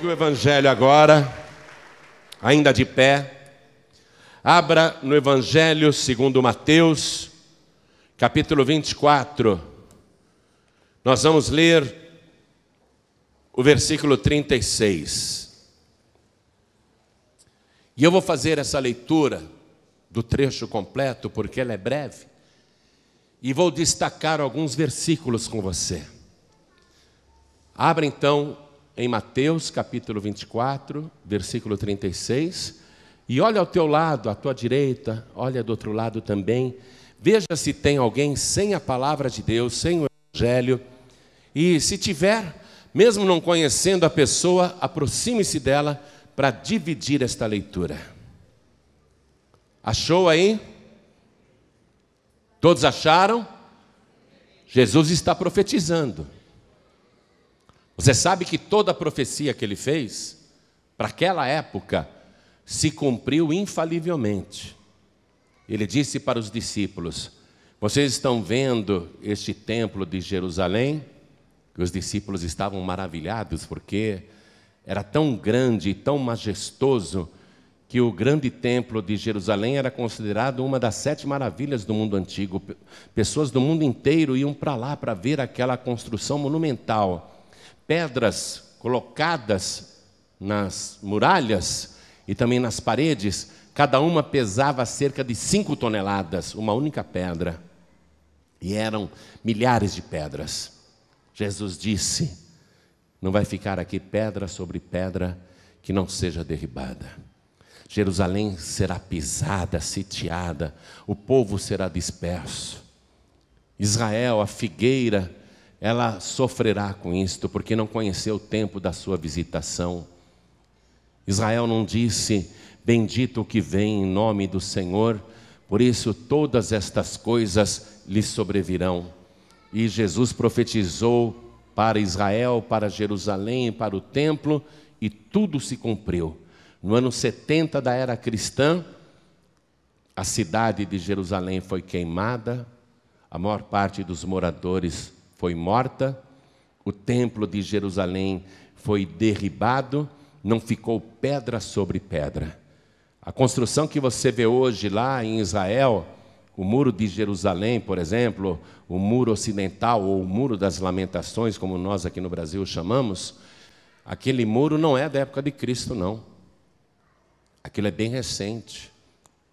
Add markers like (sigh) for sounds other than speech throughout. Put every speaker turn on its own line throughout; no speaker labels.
Pegue o Evangelho agora, ainda de pé. Abra no Evangelho segundo Mateus, capítulo 24. Nós vamos ler o versículo 36. E eu vou fazer essa leitura do trecho completo, porque ela é breve, e vou destacar alguns versículos com você. Abra então em Mateus capítulo 24, versículo 36. E olha ao teu lado, à tua direita, olha do outro lado também. Veja se tem alguém sem a palavra de Deus, sem o Evangelho. E se tiver, mesmo não conhecendo a pessoa, aproxime-se dela para dividir esta leitura. Achou aí? Todos acharam? Jesus está profetizando. Você sabe que toda a profecia que ele fez, para aquela época, se cumpriu infalivelmente. Ele disse para os discípulos: Vocês estão vendo este templo de Jerusalém? Que os discípulos estavam maravilhados, porque era tão grande e tão majestoso que o grande templo de Jerusalém era considerado uma das sete maravilhas do mundo antigo. Pessoas do mundo inteiro iam para lá para ver aquela construção monumental pedras colocadas nas muralhas e também nas paredes, cada uma pesava cerca de cinco toneladas, uma única pedra. E eram milhares de pedras. Jesus disse: Não vai ficar aqui pedra sobre pedra que não seja derribada. Jerusalém será pisada, sitiada, o povo será disperso. Israel, a figueira, ela sofrerá com isto, porque não conheceu o tempo da sua visitação. Israel não disse: Bendito o que vem em nome do Senhor, por isso todas estas coisas lhe sobrevirão. E Jesus profetizou para Israel, para Jerusalém, para o templo, e tudo se cumpriu. No ano 70 da era cristã, a cidade de Jerusalém foi queimada, a maior parte dos moradores foi morta, o templo de Jerusalém foi derribado, não ficou pedra sobre pedra. A construção que você vê hoje lá em Israel, o muro de Jerusalém, por exemplo, o muro ocidental ou o muro das lamentações, como nós aqui no Brasil chamamos, aquele muro não é da época de Cristo, não. Aquilo é bem recente,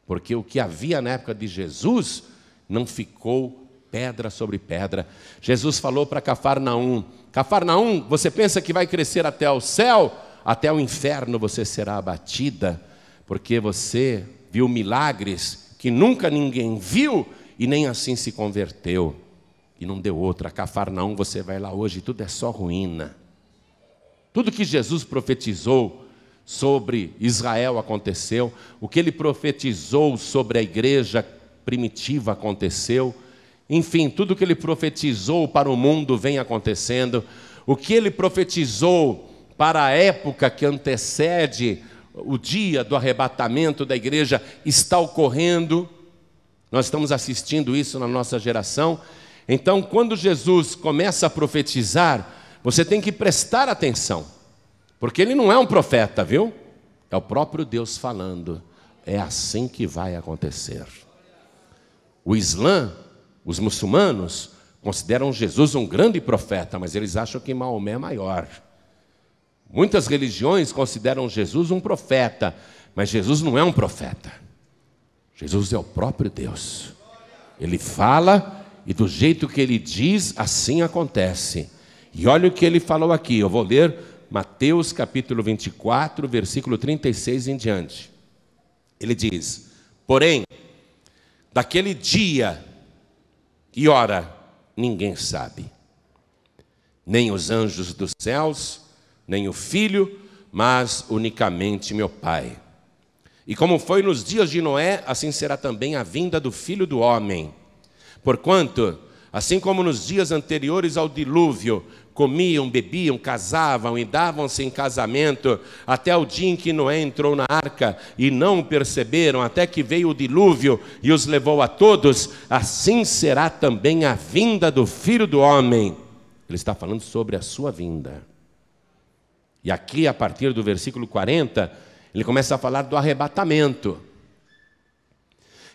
porque o que havia na época de Jesus não ficou pedra sobre pedra. Jesus falou para Cafarnaum: Cafarnaum, você pensa que vai crescer até o céu? Até o inferno você será abatida, porque você viu milagres que nunca ninguém viu e nem assim se converteu. E não deu outra. Cafarnaum, você vai lá hoje, tudo é só ruína. Tudo que Jesus profetizou sobre Israel aconteceu, o que ele profetizou sobre a igreja primitiva aconteceu enfim, tudo o que ele profetizou para o mundo vem acontecendo. O que ele profetizou para a época que antecede o dia do arrebatamento da igreja está ocorrendo. Nós estamos assistindo isso na nossa geração. Então, quando Jesus começa a profetizar, você tem que prestar atenção, porque ele não é um profeta, viu? É o próprio Deus falando. É assim que vai acontecer. O Islã os muçulmanos consideram Jesus um grande profeta, mas eles acham que Maomé é maior. Muitas religiões consideram Jesus um profeta, mas Jesus não é um profeta. Jesus é o próprio Deus. Ele fala e do jeito que ele diz, assim acontece. E olha o que ele falou aqui, eu vou ler Mateus capítulo 24, versículo 36 em diante. Ele diz: Porém, daquele dia e ora, ninguém sabe, nem os anjos dos céus, nem o filho, mas unicamente meu Pai. E como foi nos dias de Noé, assim será também a vinda do filho do homem. Porquanto, Assim como nos dias anteriores ao dilúvio, comiam, bebiam, casavam e davam-se em casamento, até o dia em que Noé entrou na arca e não o perceberam, até que veio o dilúvio e os levou a todos, assim será também a vinda do filho do homem. Ele está falando sobre a sua vinda. E aqui, a partir do versículo 40, ele começa a falar do arrebatamento.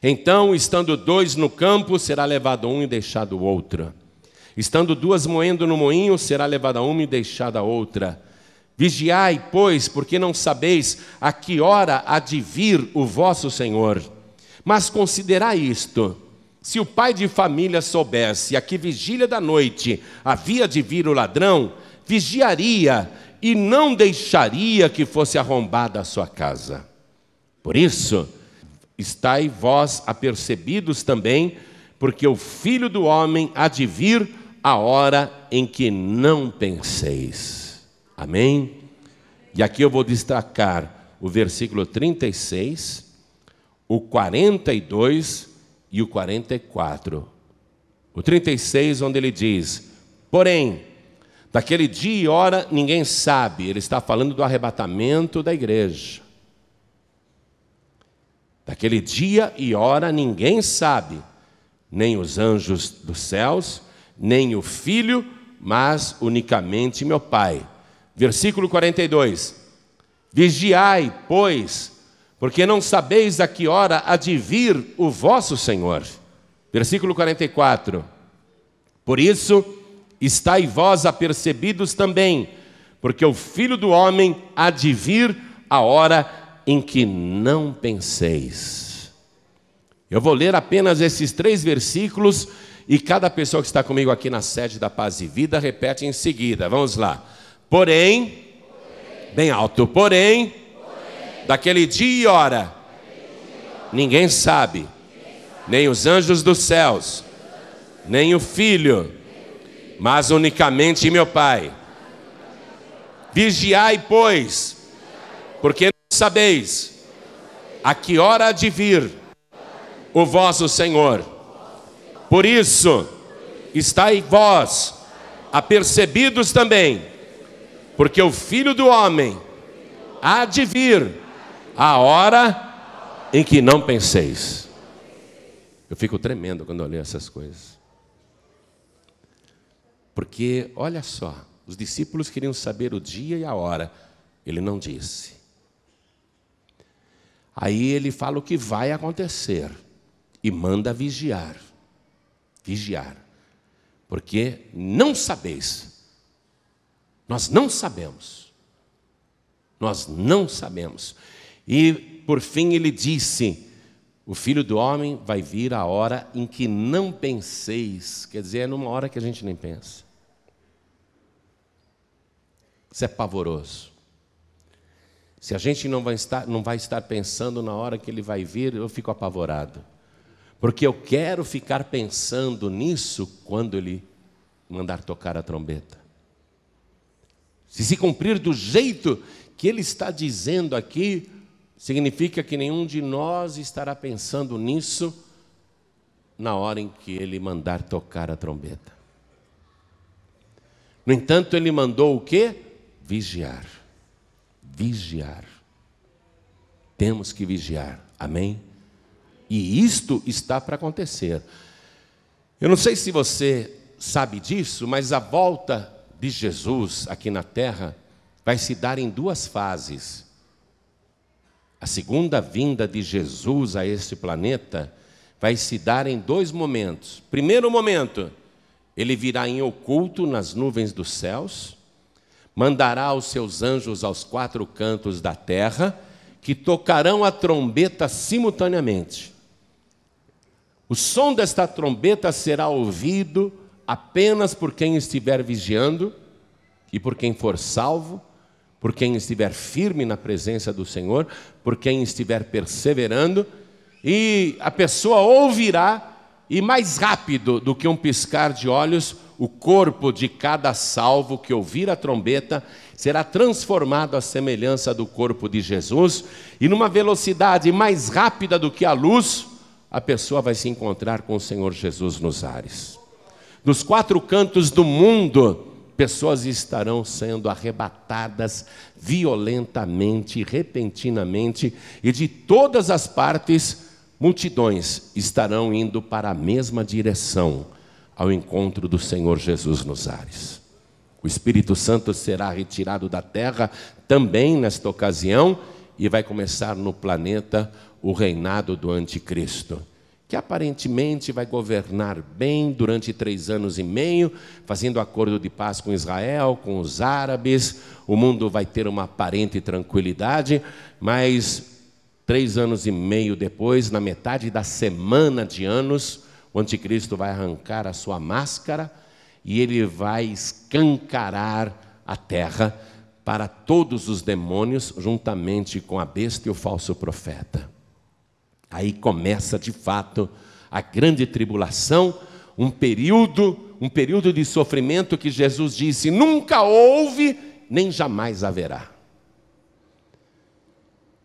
Então, estando dois no campo, será levado um e deixado outra. Estando duas moendo no moinho, será levada uma e deixada outra. Vigiai, pois, porque não sabeis a que hora há de vir o vosso Senhor. Mas considerai isto: se o pai de família soubesse a que vigília da noite havia de vir o ladrão, vigiaria e não deixaria que fosse arrombada a sua casa. Por isso, Estai vós apercebidos também, porque o filho do homem há de vir a hora em que não penseis. Amém? E aqui eu vou destacar o versículo 36, o 42 e o 44. O 36, onde ele diz: Porém, daquele dia e hora ninguém sabe, ele está falando do arrebatamento da igreja. Daquele dia e hora ninguém sabe, nem os anjos dos céus, nem o Filho, mas unicamente meu Pai. Versículo 42: Vigiai, pois, porque não sabeis a que hora há de vir o vosso Senhor. Versículo 44: Por isso estai vós apercebidos também, porque o Filho do Homem há de vir a hora em que não penseis. Eu vou ler apenas esses três versículos e cada pessoa que está comigo aqui na sede da Paz e Vida repete em seguida. Vamos lá. Porém, porém bem alto, porém, porém, daquele dia e hora, ninguém sabe, nem os anjos dos céus, nem o filho, mas unicamente meu Pai. Vigiai, pois, porque sabeis a que hora há de vir o vosso Senhor. Por isso, estáis vós apercebidos também, porque o Filho do Homem há de vir a hora em que não penseis. Eu fico tremendo quando olho essas coisas. Porque, olha só, os discípulos queriam saber o dia e a hora, ele não disse. Aí ele fala o que vai acontecer e manda vigiar. Vigiar. Porque não sabeis. Nós não sabemos. Nós não sabemos. E por fim ele disse: O filho do homem vai vir a hora em que não penseis. Quer dizer, é numa hora que a gente nem pensa. Isso é pavoroso. Se a gente não vai estar, não vai estar pensando na hora que ele vai vir, eu fico apavorado. Porque eu quero ficar pensando nisso quando ele mandar tocar a trombeta. Se se cumprir do jeito que ele está dizendo aqui, significa que nenhum de nós estará pensando nisso na hora em que ele mandar tocar a trombeta. No entanto, ele mandou o quê? Vigiar vigiar. Temos que vigiar. Amém? E isto está para acontecer. Eu não sei se você sabe disso, mas a volta de Jesus aqui na terra vai se dar em duas fases. A segunda vinda de Jesus a este planeta vai se dar em dois momentos. Primeiro momento, ele virá em oculto nas nuvens dos céus mandará os seus anjos aos quatro cantos da terra, que tocarão a trombeta simultaneamente. O som desta trombeta será ouvido apenas por quem estiver vigiando e por quem for salvo, por quem estiver firme na presença do Senhor, por quem estiver perseverando, e a pessoa ouvirá e mais rápido do que um piscar de olhos, o corpo de cada salvo que ouvir a trombeta será transformado à semelhança do corpo de Jesus, e numa velocidade mais rápida do que a luz, a pessoa vai se encontrar com o Senhor Jesus nos ares. Dos quatro cantos do mundo, pessoas estarão sendo arrebatadas violentamente, repentinamente, e de todas as partes Multidões estarão indo para a mesma direção ao encontro do Senhor Jesus nos ares. O Espírito Santo será retirado da terra também nesta ocasião e vai começar no planeta o reinado do Anticristo, que aparentemente vai governar bem durante três anos e meio, fazendo acordo de paz com Israel, com os árabes. O mundo vai ter uma aparente tranquilidade, mas Três anos e meio depois, na metade da semana de anos, o anticristo vai arrancar a sua máscara e ele vai escancarar a terra para todos os demônios, juntamente com a besta e o falso profeta. Aí começa de fato a grande tribulação, um período, um período de sofrimento que Jesus disse: nunca houve, nem jamais haverá.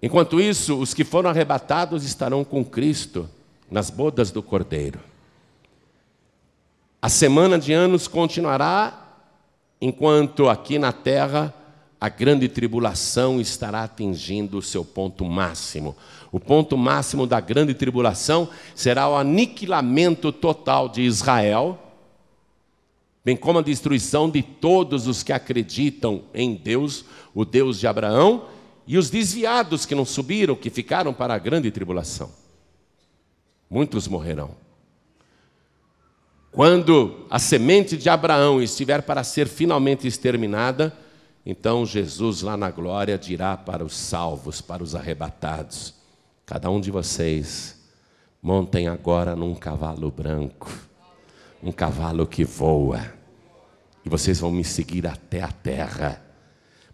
Enquanto isso, os que foram arrebatados estarão com Cristo nas bodas do Cordeiro. A semana de anos continuará, enquanto aqui na terra a grande tribulação estará atingindo o seu ponto máximo. O ponto máximo da grande tribulação será o aniquilamento total de Israel, bem como a destruição de todos os que acreditam em Deus, o Deus de Abraão e os desviados que não subiram, que ficaram para a grande tribulação. Muitos morrerão. Quando a semente de Abraão estiver para ser finalmente exterminada, então Jesus lá na glória dirá para os salvos, para os arrebatados: Cada um de vocês montem agora num cavalo branco, um cavalo que voa, e vocês vão me seguir até a terra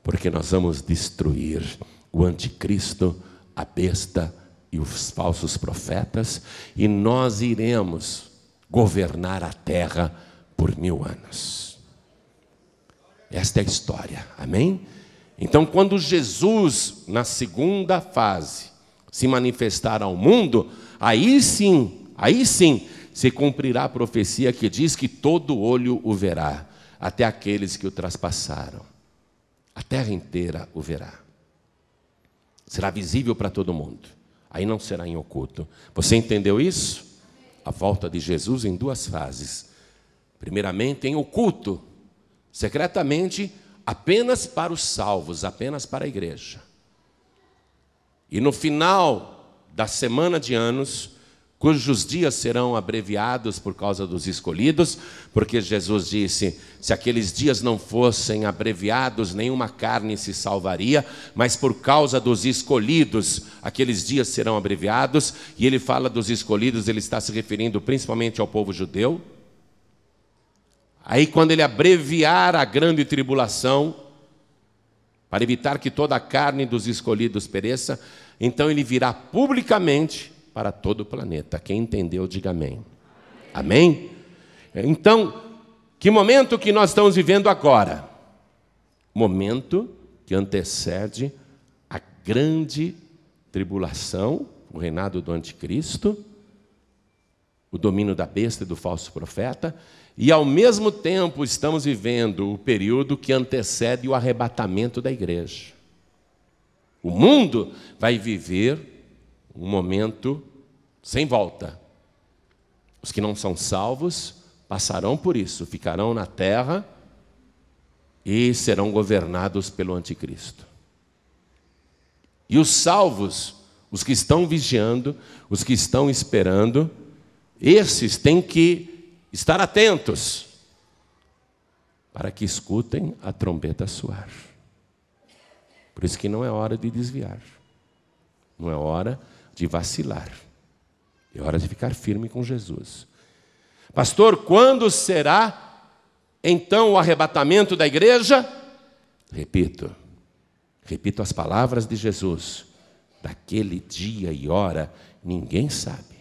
porque nós vamos destruir o anticristo, a besta e os falsos profetas, e nós iremos governar a terra por mil anos. Esta é a história, amém? Então, quando Jesus, na segunda fase, se manifestar ao mundo, aí sim, aí sim, se cumprirá a profecia que diz que todo olho o verá, até aqueles que o traspassaram. A terra inteira o verá. Será visível para todo mundo. Aí não será em oculto. Você entendeu isso? A volta de Jesus em duas fases. Primeiramente, em oculto, secretamente, apenas para os salvos, apenas para a igreja. E no final da semana de anos, cujos dias serão abreviados por causa dos escolhidos, porque Jesus disse: se aqueles dias não fossem abreviados, nenhuma carne se salvaria, mas por causa dos escolhidos, aqueles dias serão abreviados, e ele fala dos escolhidos, ele está se referindo principalmente ao povo judeu. Aí, quando ele abreviar a grande tribulação, para evitar que toda a carne dos escolhidos pereça, então ele virá publicamente para todo o planeta. Quem entendeu, diga amém. Amém? Então, que momento que nós estamos vivendo agora? Momento que antecede a grande tribulação, o reinado do anticristo, o domínio da besta e do falso profeta, e ao mesmo tempo estamos vivendo o período que antecede o arrebatamento da igreja. O mundo vai viver um momento sem volta. Os que não são salvos passarão por isso, ficarão na terra e serão governados pelo anticristo. E os salvos, os que estão vigiando, os que estão esperando, esses têm que estar atentos para que escutem a trombeta soar. Por isso que não é hora de desviar. Não é hora de de vacilar. É hora de ficar firme com Jesus. Pastor, quando será então o arrebatamento da igreja? Repito, repito as palavras de Jesus. Daquele dia e hora, ninguém sabe.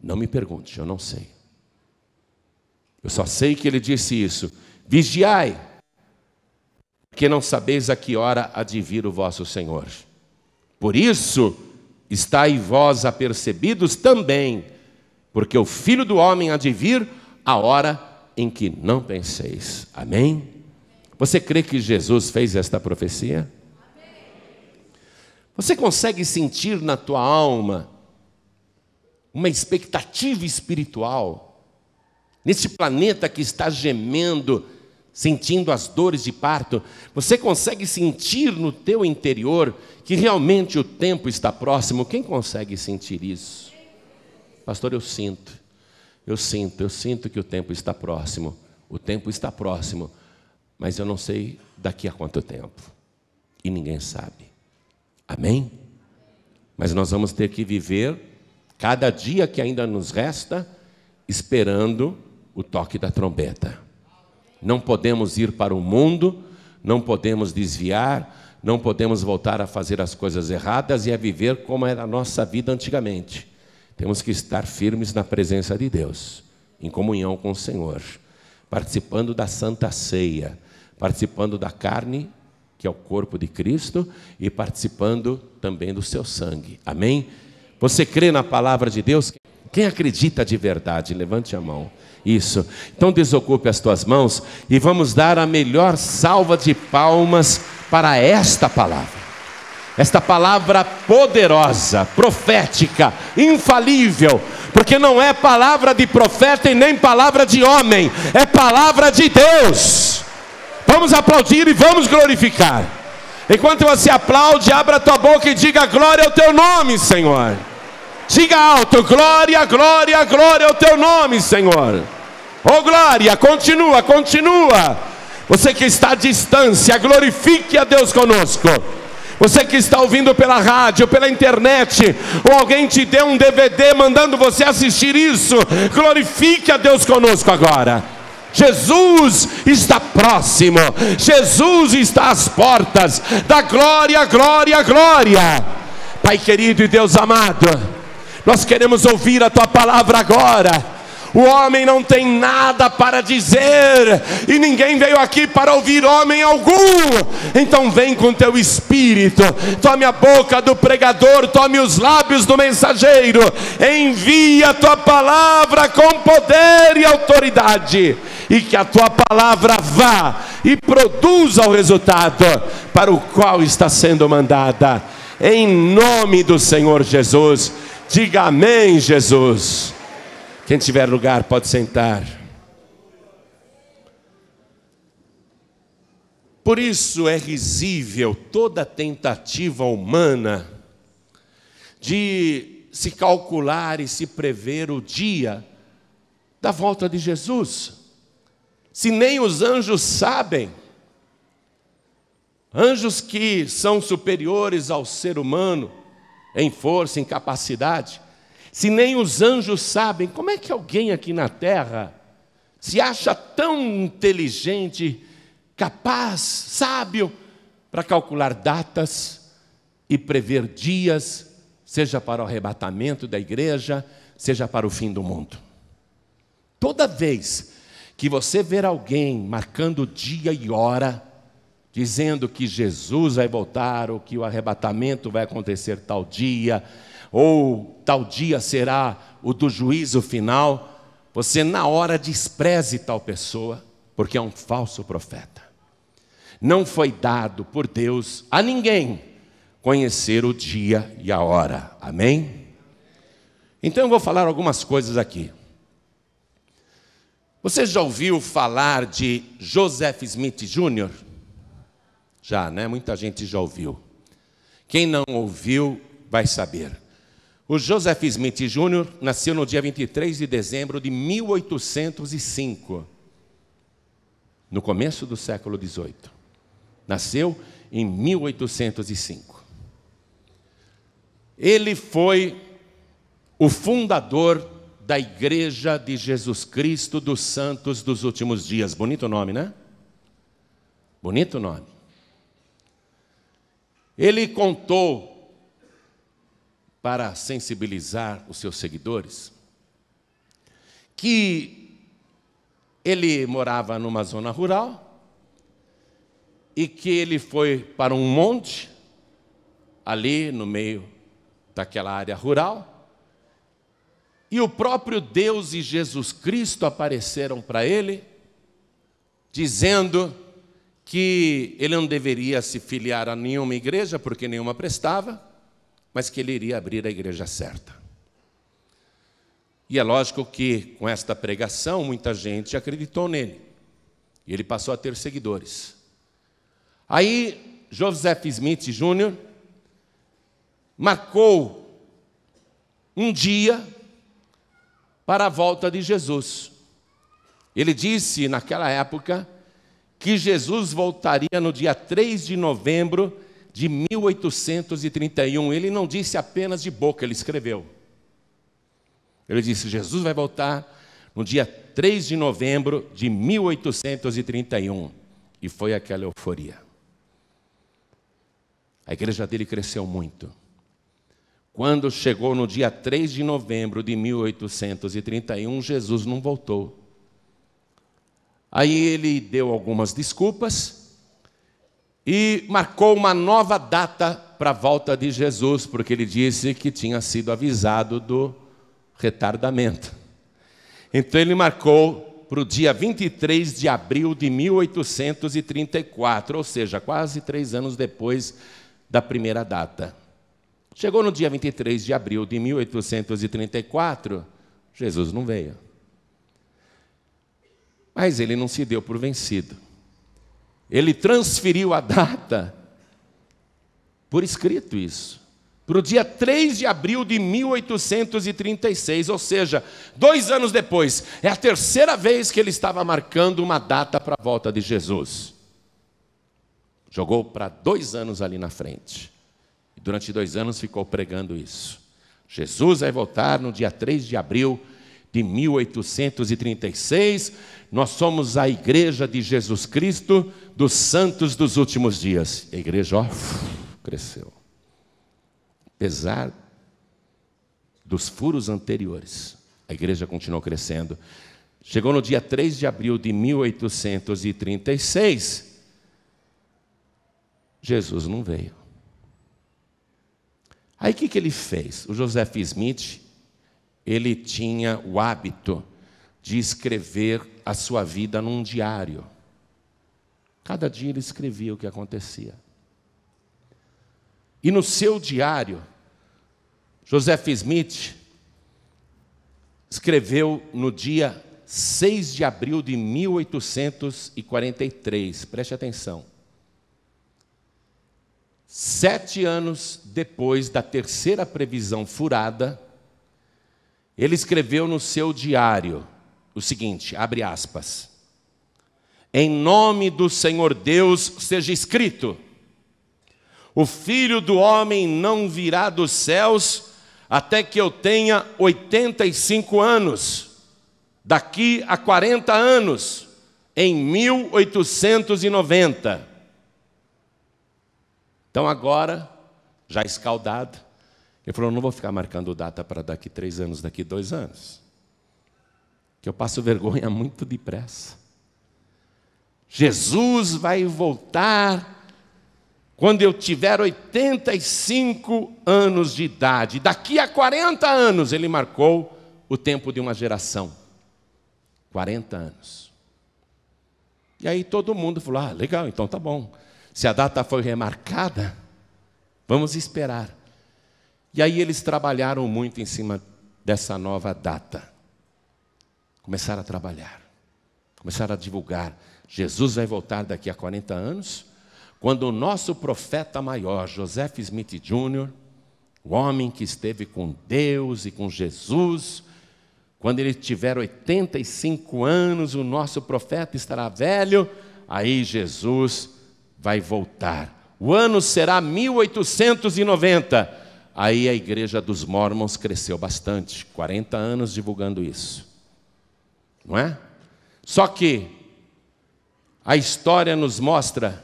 Não me pergunte, eu não sei. Eu só sei que ele disse isso. Vigiai, porque não sabeis a que hora há de vir o vosso Senhor. Por isso, estai vós apercebidos também, porque o filho do homem há de vir a hora em que não penseis. Amém? Você crê que Jesus fez esta profecia? Você consegue sentir na tua alma uma expectativa espiritual neste planeta que está gemendo sentindo as dores de parto, você consegue sentir no teu interior que realmente o tempo está próximo. Quem consegue sentir isso? Pastor, eu sinto. Eu sinto, eu sinto que o tempo está próximo. O tempo está próximo, mas eu não sei daqui a quanto tempo. E ninguém sabe. Amém? Mas nós vamos ter que viver cada dia que ainda nos resta esperando o toque da trombeta. Não podemos ir para o mundo, não podemos desviar, não podemos voltar a fazer as coisas erradas e a viver como era a nossa vida antigamente. Temos que estar firmes na presença de Deus, em comunhão com o Senhor, participando da santa ceia, participando da carne, que é o corpo de Cristo, e participando também do seu sangue. Amém? Você crê na palavra de Deus? Quem acredita de verdade, levante a mão. Isso. Então desocupe as tuas mãos e vamos dar a melhor salva de palmas para esta palavra. Esta palavra poderosa, profética, infalível, porque não é palavra de profeta e nem palavra de homem, é palavra de Deus. Vamos aplaudir e vamos glorificar. Enquanto você aplaude, abra tua boca e diga glória ao teu nome, Senhor. Diga alto: glória, glória, glória ao teu nome, Senhor. Oh glória, continua, continua. Você que está à distância, glorifique a Deus conosco. Você que está ouvindo pela rádio, pela internet, ou alguém te deu um DVD mandando você assistir isso, glorifique a Deus conosco agora. Jesus está próximo, Jesus está às portas da glória, glória, glória. Pai querido e Deus amado, nós queremos ouvir a tua palavra agora o homem não tem nada para dizer, e ninguém veio aqui para ouvir homem algum. Então vem com teu espírito, tome a boca do pregador, tome os lábios do mensageiro, envia a tua palavra com poder e autoridade, e que a tua palavra vá e produza o resultado para o qual está sendo mandada. Em nome do Senhor Jesus, diga amém, Jesus. Quem tiver lugar pode sentar. Por isso é risível toda tentativa humana de se calcular e se prever o dia da volta de Jesus. Se nem os anjos sabem, anjos que são superiores ao ser humano em força, em capacidade, se nem os anjos sabem, como é que alguém aqui na terra se acha tão inteligente, capaz, sábio para calcular datas e prever dias, seja para o arrebatamento da igreja, seja para o fim do mundo? Toda vez que você ver alguém marcando dia e hora, dizendo que Jesus vai voltar ou que o arrebatamento vai acontecer tal dia, ou tal dia será o do juízo final, você na hora despreze tal pessoa, porque é um falso profeta. Não foi dado por Deus a ninguém conhecer o dia e a hora. Amém? Então eu vou falar algumas coisas aqui. Você já ouviu falar de Joseph Smith Jr.? Já, né? Muita gente já ouviu. Quem não ouviu vai saber. O Joseph Smith Jr. nasceu no dia 23 de dezembro de 1805, no começo do século 18. Nasceu em 1805. Ele foi o fundador da Igreja de Jesus Cristo dos Santos dos Últimos Dias. Bonito nome, né? Bonito nome. Ele contou para sensibilizar os seus seguidores que ele morava numa zona rural e que ele foi para um monte ali no meio daquela área rural e o próprio Deus e Jesus Cristo apareceram para ele dizendo que ele não deveria se filiar a nenhuma igreja porque nenhuma prestava mas que ele iria abrir a igreja certa. E é lógico que, com esta pregação, muita gente acreditou nele. E ele passou a ter seguidores. Aí, Joseph Smith Jr. marcou um dia para a volta de Jesus. Ele disse, naquela época, que Jesus voltaria no dia 3 de novembro de 1831, ele não disse apenas de boca, ele escreveu. Ele disse: Jesus vai voltar no dia 3 de novembro de 1831. E foi aquela euforia. A igreja dele cresceu muito. Quando chegou no dia 3 de novembro de 1831, Jesus não voltou. Aí ele deu algumas desculpas e marcou uma nova data para a volta de Jesus, porque ele disse que tinha sido avisado do retardamento. Então ele marcou para o dia 23 de abril de 1834, ou seja, quase três anos depois da primeira data. Chegou no dia 23 de abril de 1834, Jesus não veio. Mas ele não se deu por vencido ele transferiu a data, por escrito isso, para o dia 3 de abril de 1836, ou seja, dois anos depois. É a terceira vez que ele estava marcando uma data para a volta de Jesus. Jogou para dois anos ali na frente. E durante dois anos ficou pregando isso. Jesus vai voltar no dia 3 de abril de de 1836, nós somos a Igreja de Jesus Cristo dos Santos dos Últimos Dias. A igreja, ó, cresceu. Apesar dos furos anteriores, a igreja continuou crescendo. Chegou no dia 3 de abril de 1836, Jesus não veio. Aí o que, que ele fez? O Joseph Smith ele tinha o hábito de escrever a sua vida num diário. Cada dia ele escrevia o que acontecia. E no seu diário, Joseph Smith escreveu no dia 6 de abril de 1843, preste atenção. Sete anos depois da terceira previsão furada, ele escreveu no seu diário o seguinte: abre aspas. Em nome do Senhor Deus seja escrito: O filho do homem não virá dos céus até que eu tenha 85 anos. Daqui a 40 anos, em 1890. Então agora, já escaldado, ele falou: não vou ficar marcando data para daqui três anos, daqui dois anos. Que eu passo vergonha muito depressa. Jesus vai voltar quando eu tiver 85 anos de idade. Daqui a 40 anos, ele marcou o tempo de uma geração. 40 anos. E aí todo mundo falou: ah, legal, então tá bom. Se a data foi remarcada, vamos esperar. E aí eles trabalharam muito em cima dessa nova data. Começaram a trabalhar, começaram a divulgar. Jesus vai voltar daqui a 40 anos, quando o nosso profeta maior, Joseph Smith Jr., o homem que esteve com Deus e com Jesus, quando ele tiver 85 anos, o nosso profeta estará velho, aí Jesus vai voltar. O ano será 1890 Aí a igreja dos Mormons cresceu bastante, 40 anos divulgando isso. Não é? Só que a história nos mostra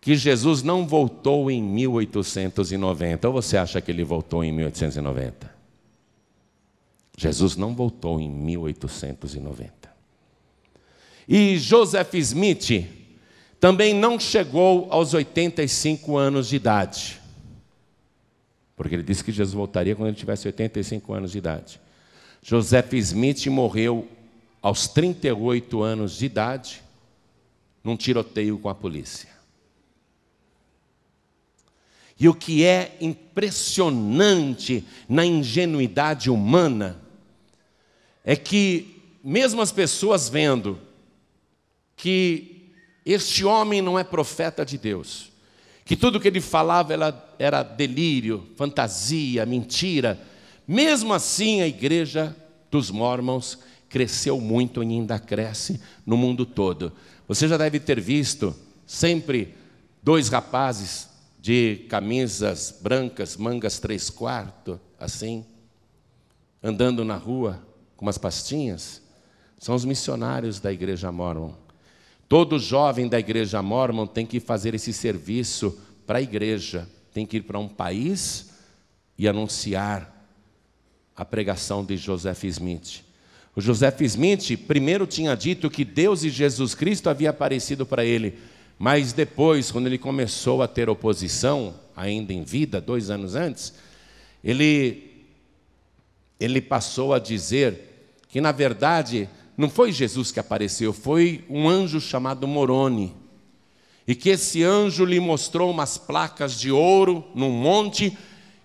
que Jesus não voltou em 1890. Ou você acha que ele voltou em 1890? Jesus não voltou em 1890. E Joseph Smith também não chegou aos 85 anos de idade. Porque ele disse que Jesus voltaria quando ele tivesse 85 anos de idade. Joseph Smith morreu aos 38 anos de idade num tiroteio com a polícia. E o que é impressionante na ingenuidade humana é que, mesmo as pessoas vendo que este homem não é profeta de Deus, que tudo que ele falava era, era delírio, fantasia, mentira. Mesmo assim, a igreja dos Mormons cresceu muito e ainda cresce no mundo todo. Você já deve ter visto sempre dois rapazes de camisas brancas, mangas três quartos, assim, andando na rua com umas pastinhas. São os missionários da igreja Mormon. Todo jovem da igreja mormon tem que fazer esse serviço para a igreja, tem que ir para um país e anunciar a pregação de Joseph Smith. O Joseph Smith primeiro tinha dito que Deus e Jesus Cristo havia aparecido para ele, mas depois, quando ele começou a ter oposição, ainda em vida, dois anos antes, ele, ele passou a dizer que, na verdade, não foi Jesus que apareceu, foi um anjo chamado Moroni. E que esse anjo lhe mostrou umas placas de ouro num monte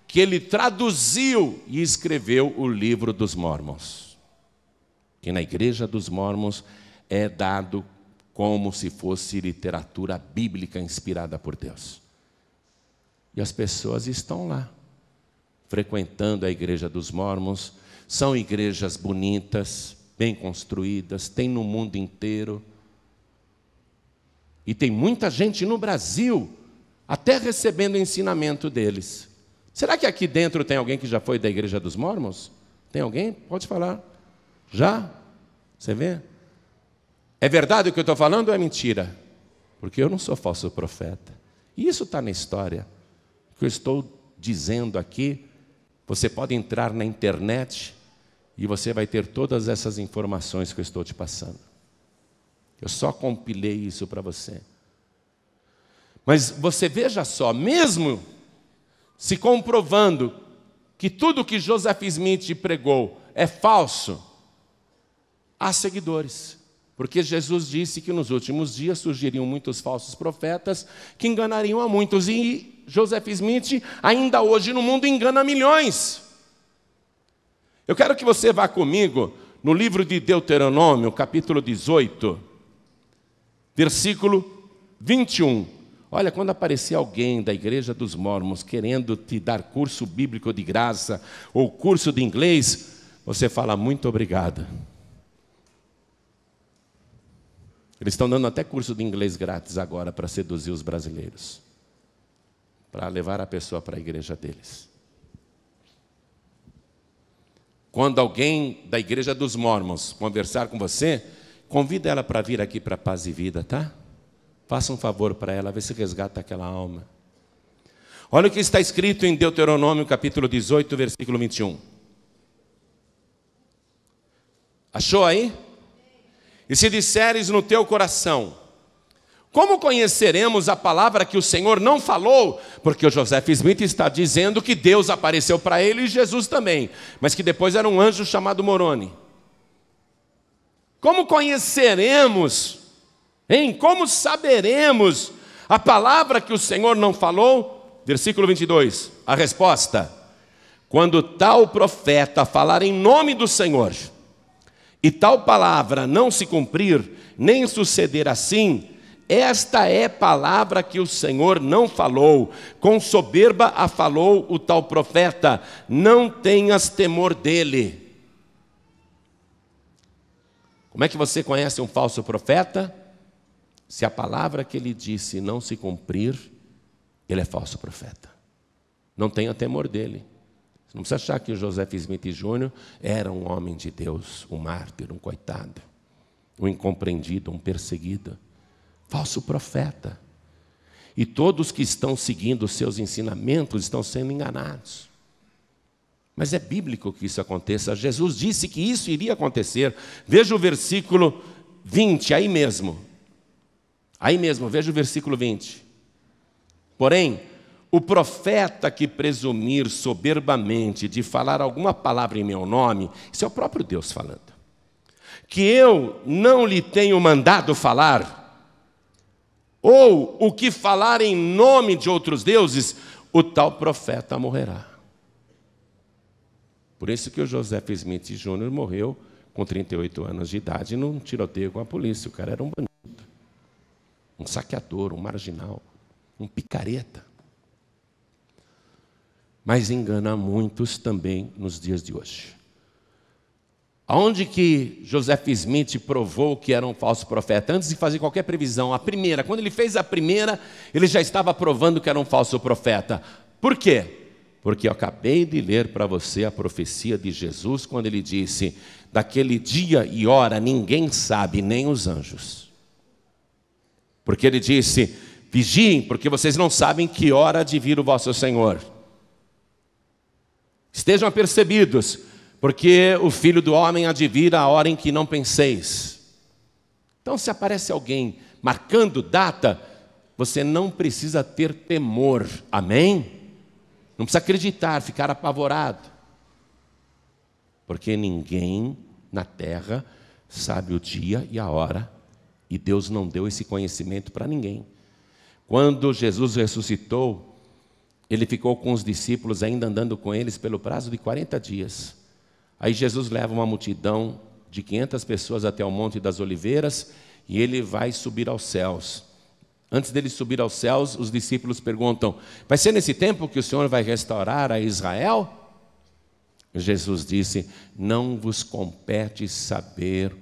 que ele traduziu e escreveu o livro dos Mormons. Que na igreja dos Mormons é dado como se fosse literatura bíblica inspirada por Deus. E as pessoas estão lá, frequentando a igreja dos Mormons, são igrejas bonitas, bem construídas, tem no mundo inteiro. E tem muita gente no Brasil até recebendo o ensinamento deles. Será que aqui dentro tem alguém que já foi da Igreja dos Mormons? Tem alguém? Pode falar. Já? Você vê? É verdade o que eu estou falando ou é mentira? Porque eu não sou falso profeta. E isso está na história. O que eu estou dizendo aqui, você pode entrar na internet e você vai ter todas essas informações que eu estou te passando. Eu só compilei isso para você. Mas você veja só, mesmo se comprovando que tudo que Joseph Smith pregou é falso, há seguidores. Porque Jesus disse que nos últimos dias surgiriam muitos falsos profetas que enganariam a muitos. E Joseph Smith, ainda hoje no mundo, engana milhões. Eu quero que você vá comigo no livro de Deuteronômio, capítulo 18, versículo 21. Olha, quando aparecer alguém da Igreja dos Mormons querendo te dar curso bíblico de graça ou curso de inglês, você fala muito obrigado. Eles estão dando até curso de inglês grátis agora para seduzir os brasileiros, para levar a pessoa para a igreja deles. Quando alguém da igreja dos Mormons conversar com você, convida ela para vir aqui para Paz e Vida, tá? Faça um favor para ela, vê se resgata aquela alma. Olha o que está escrito em Deuteronômio capítulo 18, versículo 21. Achou aí? E se disseres no teu coração, como conheceremos a palavra que o Senhor não falou? Porque o Joseph Smith está dizendo que Deus apareceu para ele e Jesus também, mas que depois era um anjo chamado Moroni. Como conheceremos, hein? Como saberemos a palavra que o Senhor não falou? Versículo 22, a resposta: quando tal profeta falar em nome do Senhor, e tal palavra não se cumprir, nem suceder assim, esta é palavra que o Senhor não falou, com soberba a falou o tal profeta: não tenhas temor dele. Como é que você conhece um falso profeta? Se a palavra que ele disse não se cumprir, ele é falso profeta. Não tenha temor dele. Você não precisa achar que o José Smith Júnior era um homem de Deus, um mártir, um coitado, um incompreendido, um perseguido falso profeta. E todos que estão seguindo os seus ensinamentos estão sendo enganados. Mas é bíblico que isso aconteça. Jesus disse que isso iria acontecer. Veja o versículo 20, aí mesmo. Aí mesmo, veja o versículo 20. Porém, o profeta que presumir soberbamente de falar alguma palavra em meu nome, isso é o próprio Deus falando, que eu não lhe tenho mandado falar, ou o que falar em nome de outros deuses, o tal profeta morrerá. Por isso que o José Smith Júnior morreu com 38 anos de idade num tiroteio com a polícia. O cara era um bandido, um saqueador, um marginal, um picareta. Mas engana muitos também nos dias de hoje. Aonde que Joseph Smith provou que era um falso profeta? Antes de fazer qualquer previsão, a primeira, quando ele fez a primeira, ele já estava provando que era um falso profeta. Por quê? Porque eu acabei de ler para você a profecia de Jesus quando ele disse: Daquele dia e hora ninguém sabe, nem os anjos. Porque ele disse: Vigiem, porque vocês não sabem que hora de vir o vosso Senhor. Estejam apercebidos, porque o filho do homem há de vir a hora em que não penseis. Então, se aparece alguém marcando data, você não precisa ter temor, amém? Não precisa acreditar, ficar apavorado, porque ninguém na terra sabe o dia e a hora, e Deus não deu esse conhecimento para ninguém. Quando Jesus ressuscitou, ele ficou com os discípulos, ainda andando com eles, pelo prazo de 40 dias. Aí Jesus leva uma multidão de 500 pessoas até o Monte das Oliveiras e ele vai subir aos céus. Antes dele subir aos céus, os discípulos perguntam: Vai ser nesse tempo que o Senhor vai restaurar a Israel? Jesus disse: Não vos compete saber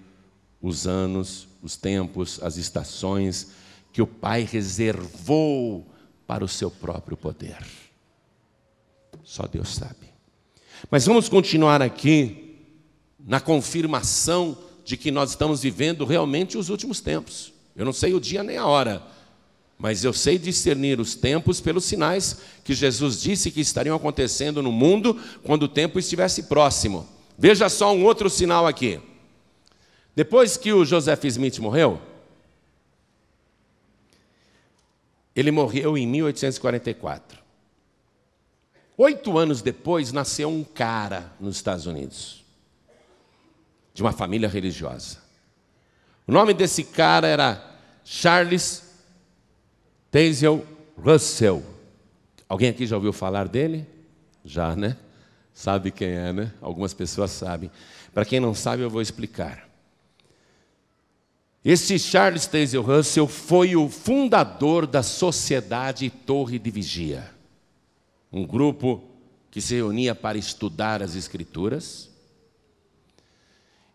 os anos, os tempos, as estações que o Pai reservou para o seu próprio poder. Só Deus sabe. Mas vamos continuar aqui na confirmação de que nós estamos vivendo realmente os últimos tempos. Eu não sei o dia nem a hora, mas eu sei discernir os tempos pelos sinais que Jesus disse que estariam acontecendo no mundo quando o tempo estivesse próximo. Veja só um outro sinal aqui. Depois que o Joseph Smith morreu, ele morreu em 1844. Oito anos depois, nasceu um cara nos Estados Unidos, de uma família religiosa. O nome desse cara era Charles Tazel Russell. Alguém aqui já ouviu falar dele? Já, né? Sabe quem é, né? Algumas pessoas sabem. Para quem não sabe, eu vou explicar. Este Charles Taze Russell foi o fundador da Sociedade Torre de Vigia um grupo que se reunia para estudar as Escrituras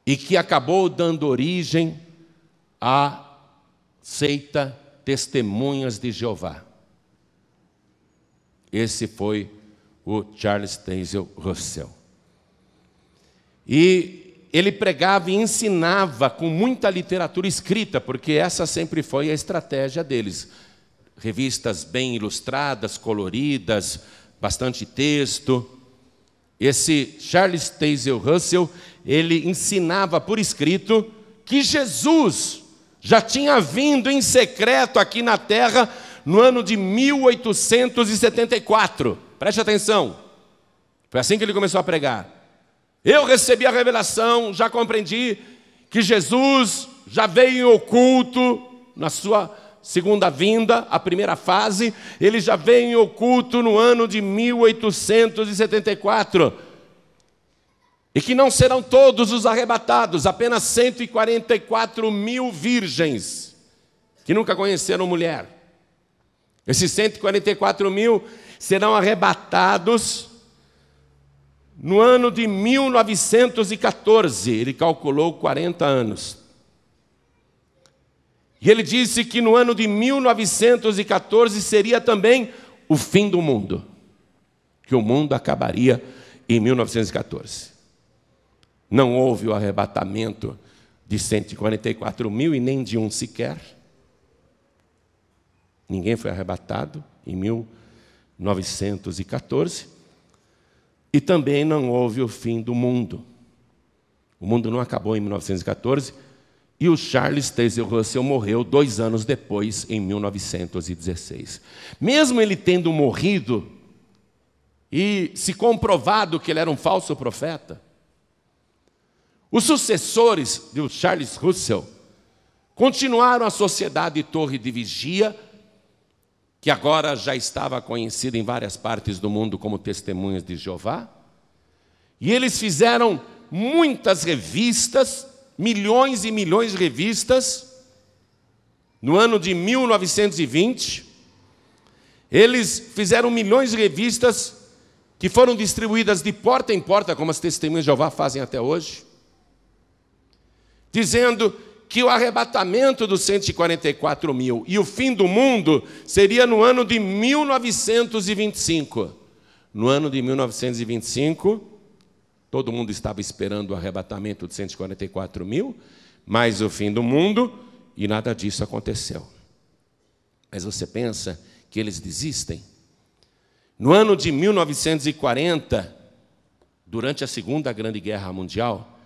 e que acabou dando origem à seita Testemunhas de Jeová. Esse foi o Charles Tazel Russell. E ele pregava e ensinava com muita literatura escrita, porque essa sempre foi a estratégia deles. Revistas bem ilustradas, coloridas, bastante texto. Esse Charles Taze Russell, ele ensinava por escrito que Jesus já tinha vindo em secreto aqui na terra no ano de 1874. Preste atenção. Foi assim que ele começou a pregar. Eu recebi a revelação, já compreendi que Jesus já veio em oculto na sua segunda vinda, a primeira fase, ele já vem em oculto no ano de 1874. E que não serão todos os arrebatados, apenas 144 mil virgens que nunca conheceram mulher. Esses 144 mil serão arrebatados no ano de 1914. Ele calculou 40 anos, e ele disse que no ano de 1914 seria também o fim do mundo, que o mundo acabaria em 1914. Não houve o arrebatamento de 144 mil e nem de um sequer. Ninguém foi arrebatado em 1914. E também não houve o fim do mundo. O mundo não acabou em 1914 e o Charles Taze Russell morreu dois anos depois, em 1916. Mesmo ele tendo morrido e se comprovado que ele era um falso profeta, os sucessores de Charles Russell continuaram a sociedade Torre de Vigia, que agora já estava conhecida em várias partes do mundo como Testemunhas de Jeová, e eles fizeram muitas revistas milhões e milhões de revistas, no ano de 1920, eles fizeram milhões de revistas que foram distribuídas de porta em porta, como as testemunhas de Jeová fazem até hoje, dizendo que o arrebatamento dos 144 mil e o fim do mundo seria no ano de 1925. No ano de 1925, Todo mundo estava esperando o arrebatamento de 144 mil, mais o fim do mundo, e nada disso aconteceu. Mas você pensa que eles desistem? No ano de 1940, durante a Segunda Grande Guerra Mundial,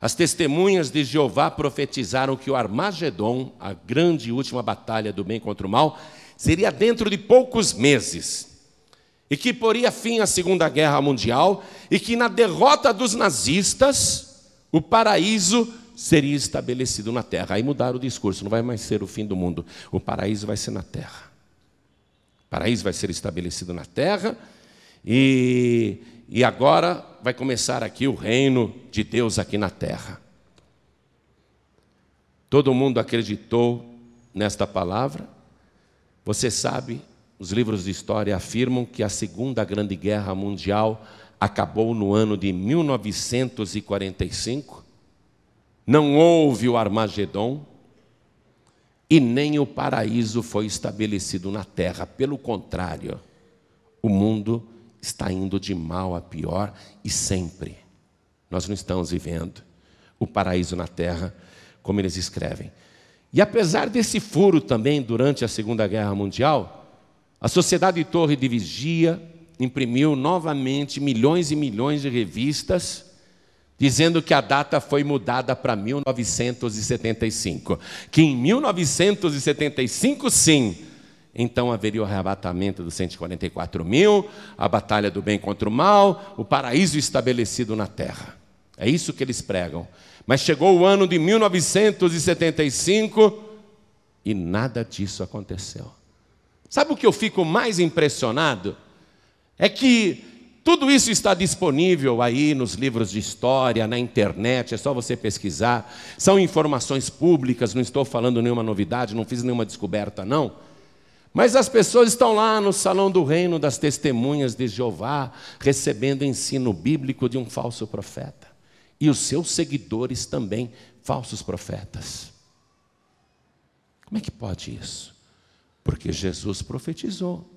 as testemunhas de Jeová profetizaram que o Armagedon, a grande e última batalha do bem contra o mal, seria dentro de poucos meses, e que poria fim à Segunda Guerra Mundial e que na derrota dos nazistas o paraíso seria estabelecido na terra. Aí mudaram o discurso, não vai mais ser o fim do mundo, o paraíso vai ser na terra. O paraíso vai ser estabelecido na terra e, e agora vai começar aqui o reino de Deus aqui na terra. Todo mundo acreditou nesta palavra. Você sabe os livros de história afirmam que a Segunda Grande Guerra Mundial acabou no ano de 1945. Não houve o Armagedon e nem o paraíso foi estabelecido na terra. Pelo contrário, o mundo está indo de mal a pior e sempre. Nós não estamos vivendo o paraíso na terra, como eles escrevem. E apesar desse furo também durante a Segunda Guerra Mundial, a Sociedade Torre de Vigia imprimiu novamente milhões e milhões de revistas dizendo que a data foi mudada para 1975. Que em 1975, sim, então haveria o arrebatamento dos 144 mil, a batalha do bem contra o mal, o paraíso estabelecido na terra. É isso que eles pregam. Mas chegou o ano de 1975 e nada disso aconteceu. Sabe o que eu fico mais impressionado? É que tudo isso está disponível aí nos livros de história, na internet, é só você pesquisar. São informações públicas, não estou falando nenhuma novidade, não fiz nenhuma descoberta, não. Mas as pessoas estão lá no salão do reino das testemunhas de Jeová, recebendo ensino bíblico de um falso profeta. E os seus seguidores também, falsos profetas. Como é que pode isso? Porque Jesus profetizou: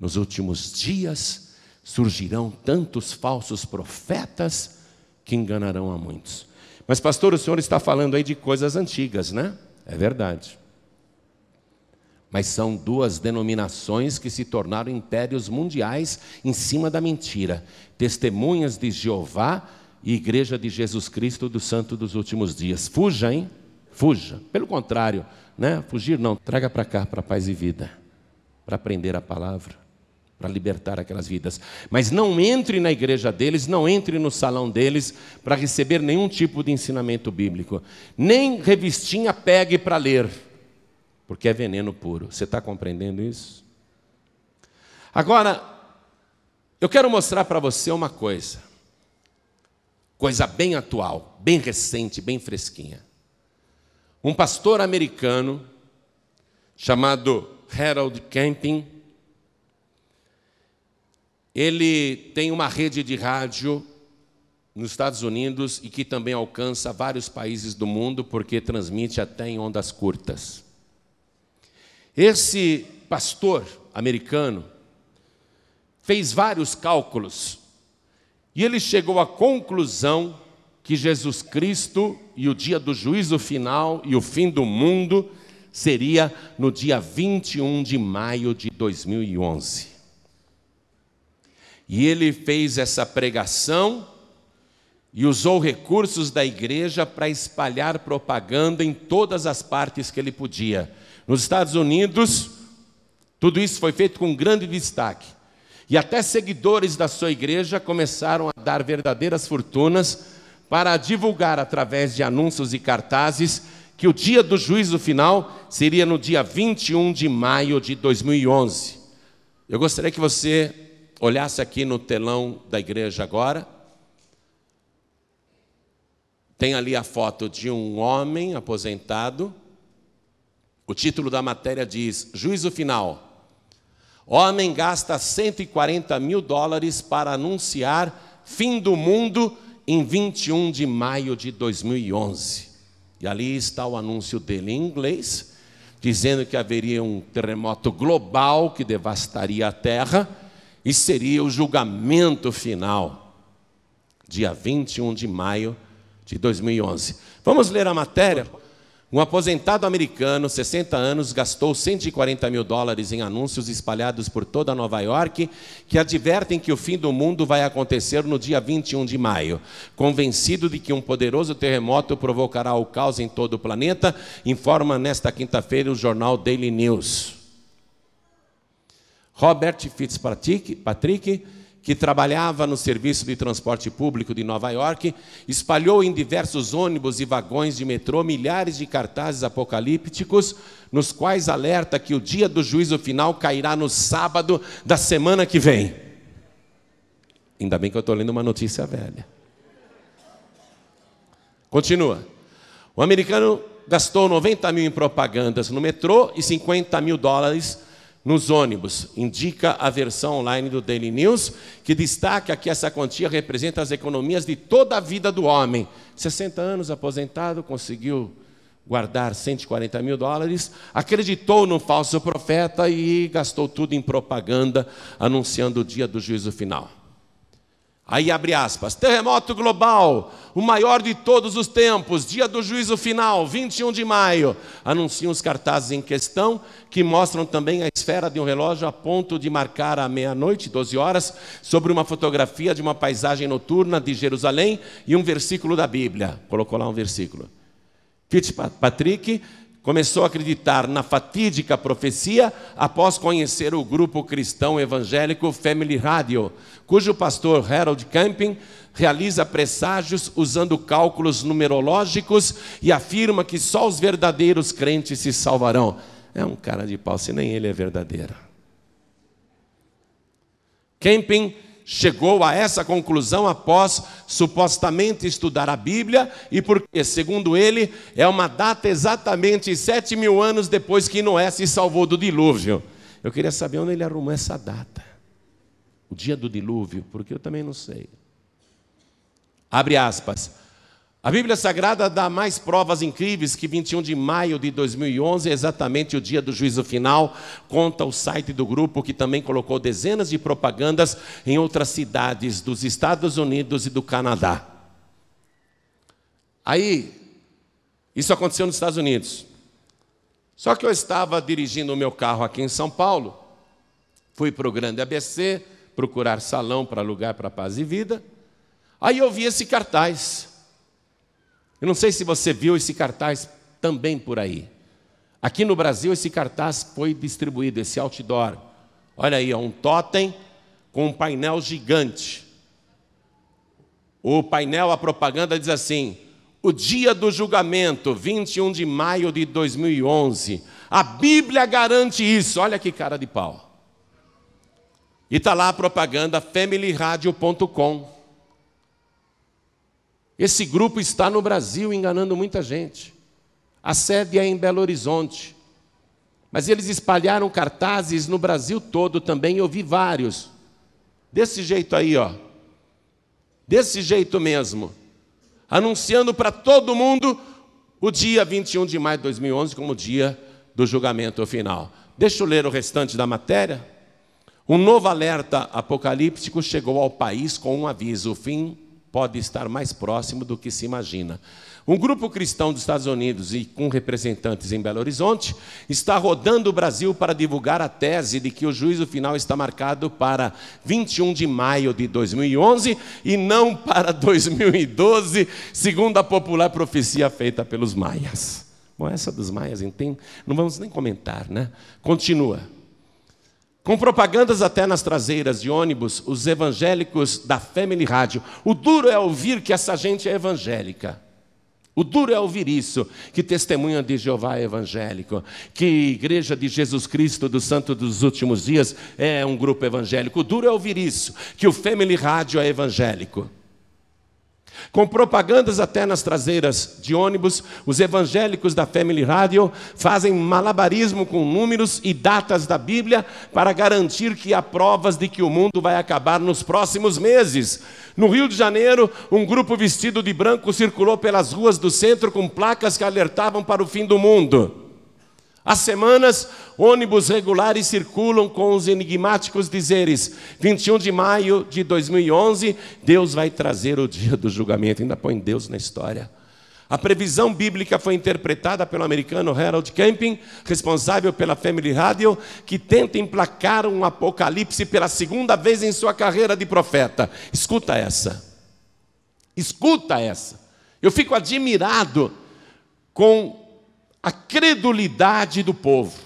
nos últimos dias surgirão tantos falsos profetas que enganarão a muitos. Mas, pastor, o senhor está falando aí de coisas antigas, né? É verdade. Mas são duas denominações que se tornaram impérios mundiais em cima da mentira: Testemunhas de Jeová e Igreja de Jesus Cristo do Santo dos Últimos Dias. Fuja, hein? fuja. Pelo contrário, né? fugir não, traga para cá, para paz e vida, para aprender a palavra, para libertar aquelas vidas. Mas não entre na igreja deles, não entre no salão deles para receber nenhum tipo de ensinamento bíblico. Nem revistinha pegue para ler, porque é veneno puro. Você está compreendendo isso? Agora, eu quero mostrar para você uma coisa, coisa bem atual, bem recente, bem fresquinha um pastor americano chamado Harold Camping. Ele tem uma rede de rádio nos Estados Unidos e que também alcança vários países do mundo, porque transmite até em ondas curtas. Esse pastor americano fez vários cálculos e ele chegou à conclusão que Jesus Cristo e o dia do juízo final e o fim do mundo seria no dia 21 de maio de 2011. E ele fez essa pregação e usou recursos da igreja para espalhar propaganda em todas as partes que ele podia. Nos Estados Unidos, tudo isso foi feito com grande destaque. E até seguidores da sua igreja começaram a dar verdadeiras fortunas para divulgar através de anúncios e cartazes que o dia do juízo final seria no dia 21 de maio de 2011. Eu gostaria que você olhasse aqui no telão da igreja agora. Tem ali a foto de um homem aposentado. O título da matéria diz: Juízo Final. Homem gasta 140 mil dólares para anunciar fim do mundo em 21 de maio de 2011. E ali está o anúncio dele em inglês, dizendo que haveria um terremoto global que devastaria a terra e seria o julgamento final, dia 21 de maio de 2011. Vamos ler a matéria? Um aposentado americano, 60 anos, gastou 140 mil dólares em anúncios espalhados por toda Nova York que advertem que o fim do mundo vai acontecer no dia 21 de maio. Convencido de que um poderoso terremoto provocará o caos em todo o planeta, informa nesta quinta-feira o jornal Daily News. Robert Fitzpatrick. Patrick, que trabalhava no serviço de transporte público de Nova York, espalhou em diversos ônibus e vagões de metrô milhares de cartazes apocalípticos, nos quais alerta que o dia do juízo final cairá no sábado da semana que vem. Ainda bem que eu estou lendo uma notícia velha. Continua. O americano gastou 90 mil em propagandas no metrô e 50 mil dólares nos ônibus, indica a versão online do Daily News, que destaca que essa quantia representa as economias de toda a vida do homem. 60 anos aposentado, conseguiu guardar 140 mil dólares, acreditou no falso profeta e gastou tudo em propaganda, anunciando o dia do juízo final. Aí abre aspas. Terremoto global, o maior de todos os tempos, dia do juízo final, 21 de maio. Anunciam os cartazes em questão, que mostram também a esfera de um relógio a ponto de marcar a meia-noite, 12 horas, sobre uma fotografia de uma paisagem noturna de Jerusalém e um versículo da Bíblia. Colocou lá um versículo. Fitzpatrick começou a acreditar na fatídica profecia após conhecer o grupo cristão evangélico Family Radio, cujo pastor Harold Camping realiza presságios usando cálculos numerológicos e afirma que só os verdadeiros crentes se salvarão. É um cara de pau, se nem ele é verdadeiro. Camping chegou a essa conclusão após supostamente estudar a Bíblia e porque, segundo ele, é uma data exatamente sete mil anos depois que Noé se salvou do dilúvio. Eu queria saber onde ele arrumou essa data, o dia do dilúvio, porque eu também não sei. Abre aspas. A Bíblia Sagrada dá mais provas incríveis que 21 de maio de 2011, exatamente o dia do juízo final, conta o site do grupo que também colocou dezenas de propagandas em outras cidades dos Estados Unidos e do Canadá. Aí, isso aconteceu nos Estados Unidos. Só que eu estava dirigindo o meu carro aqui em São Paulo, fui para o Grande ABC procurar salão para alugar para Paz e Vida. Aí eu vi esse cartaz eu não sei se você viu esse cartaz também por aí. Aqui no Brasil, esse cartaz foi distribuído, esse outdoor. Olha aí, um totem com um painel gigante. O painel, a propaganda diz assim: o dia do julgamento, 21 de maio de 2011. A Bíblia garante isso. Olha que cara de pau. E está lá a propaganda familyradio.com. Esse grupo está no Brasil enganando muita gente. A sede é em Belo Horizonte. Mas eles espalharam cartazes no Brasil todo também, eu vi vários. Desse jeito aí, ó. Desse jeito mesmo. Anunciando para todo mundo o dia 21 de maio de 2011 como dia do julgamento final. Deixa eu ler o restante da matéria. Um novo alerta apocalíptico chegou ao país com um aviso: o fim pode estar mais próximo do que se imagina. Um grupo cristão dos Estados Unidos e com representantes em Belo Horizonte está rodando o Brasil para divulgar a tese de que o juízo final está marcado para 21 de maio de 2011 e não para 2012, (laughs) segundo a popular profecia feita pelos maias. Bom, essa dos maias, não vamos nem comentar, né? Continua. Com propagandas até nas traseiras de ônibus, os evangélicos da Family Rádio. O duro é ouvir que essa gente é evangélica. O duro é ouvir isso, que testemunha de Jeová é evangélico, que Igreja de Jesus Cristo do Santo dos Últimos Dias é um grupo evangélico. O duro é ouvir isso, que o Family Rádio é evangélico. Com propagandas até nas traseiras de ônibus, os evangélicos da Family Radio fazem malabarismo com números e datas da Bíblia para garantir que há provas de que o mundo vai acabar nos próximos meses. No Rio de Janeiro, um grupo vestido de branco circulou pelas ruas do centro com placas que alertavam para o fim do mundo. Há semanas, ônibus regulares circulam com os enigmáticos dizeres: 21 de maio de 2011, Deus vai trazer o dia do julgamento. Ainda põe Deus na história. A previsão bíblica foi interpretada pelo americano Harold Camping, responsável pela Family Radio, que tenta emplacar um apocalipse pela segunda vez em sua carreira de profeta. Escuta essa. Escuta essa. Eu fico admirado com a credulidade do povo.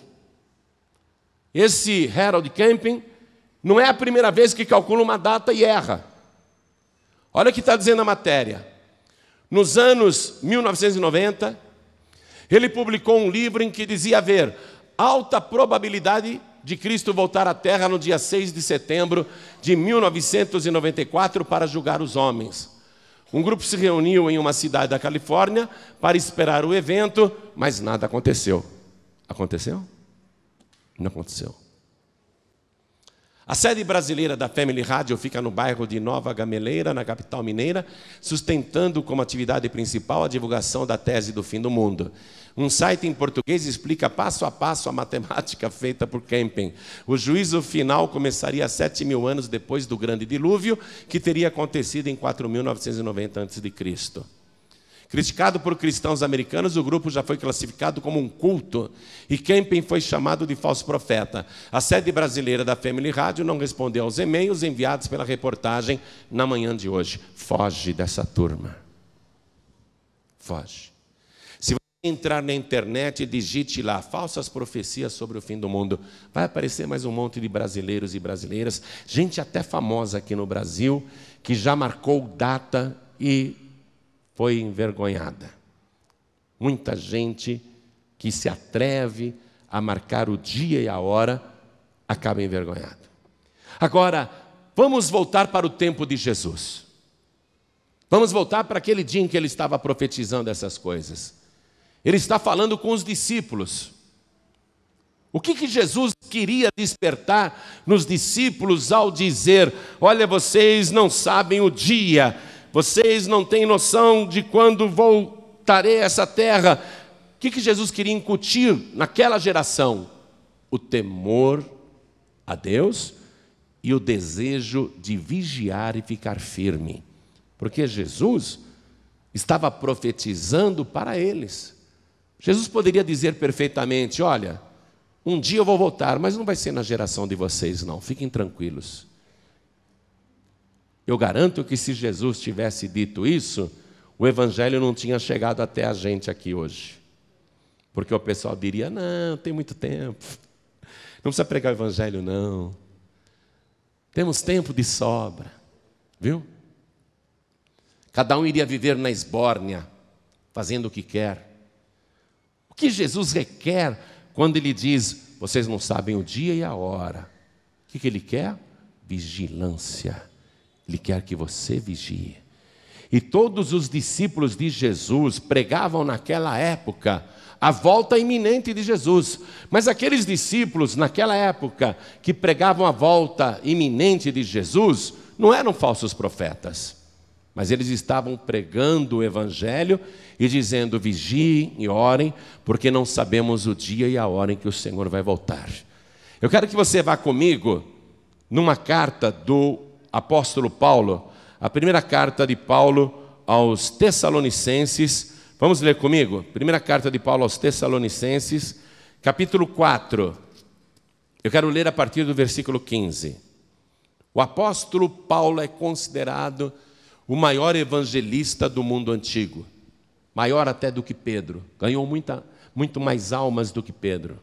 Esse Harold Camping não é a primeira vez que calcula uma data e erra. Olha o que está dizendo a matéria. Nos anos 1990, ele publicou um livro em que dizia haver alta probabilidade de Cristo voltar à Terra no dia 6 de setembro de 1994 para julgar os homens. Um grupo se reuniu em uma cidade da Califórnia para esperar o evento, mas nada aconteceu. Aconteceu? Não aconteceu. A sede brasileira da Family Radio fica no bairro de Nova Gameleira, na capital mineira, sustentando como atividade principal a divulgação da tese do fim do mundo. Um site em português explica passo a passo a matemática feita por Kempen. O juízo final começaria 7 mil anos depois do grande dilúvio, que teria acontecido em 4.990 a.C. Criticado por cristãos americanos, o grupo já foi classificado como um culto e Kempen foi chamado de falso profeta. A sede brasileira da Family Rádio não respondeu aos e-mails enviados pela reportagem na manhã de hoje. Foge dessa turma. Foge entrar na internet digite lá falsas profecias sobre o fim do mundo. Vai aparecer mais um monte de brasileiros e brasileiras, gente até famosa aqui no Brasil, que já marcou data e foi envergonhada. Muita gente que se atreve a marcar o dia e a hora acaba envergonhada. Agora, vamos voltar para o tempo de Jesus. Vamos voltar para aquele dia em que ele estava profetizando essas coisas. Ele está falando com os discípulos. O que, que Jesus queria despertar nos discípulos ao dizer: Olha, vocês não sabem o dia, vocês não têm noção de quando voltarei a essa terra. O que, que Jesus queria incutir naquela geração? O temor a Deus e o desejo de vigiar e ficar firme, porque Jesus estava profetizando para eles. Jesus poderia dizer perfeitamente: Olha, um dia eu vou voltar, mas não vai ser na geração de vocês, não, fiquem tranquilos. Eu garanto que se Jesus tivesse dito isso, o Evangelho não tinha chegado até a gente aqui hoje. Porque o pessoal diria: não, tem muito tempo, não precisa pregar o Evangelho, não. Temos tempo de sobra, viu? Cada um iria viver na esbórnia, fazendo o que quer que Jesus requer quando ele diz: vocês não sabem o dia e a hora? O que, que ele quer? Vigilância. Ele quer que você vigie. E todos os discípulos de Jesus pregavam naquela época a volta iminente de Jesus. Mas aqueles discípulos, naquela época, que pregavam a volta iminente de Jesus, não eram falsos profetas. Mas eles estavam pregando o Evangelho e dizendo: vigiem e orem, porque não sabemos o dia e a hora em que o Senhor vai voltar. Eu quero que você vá comigo numa carta do apóstolo Paulo, a primeira carta de Paulo aos Tessalonicenses. Vamos ler comigo? Primeira carta de Paulo aos Tessalonicenses, capítulo 4. Eu quero ler a partir do versículo 15. O apóstolo Paulo é considerado o maior evangelista do mundo antigo maior até do que Pedro, ganhou muita, muito mais almas do que Pedro.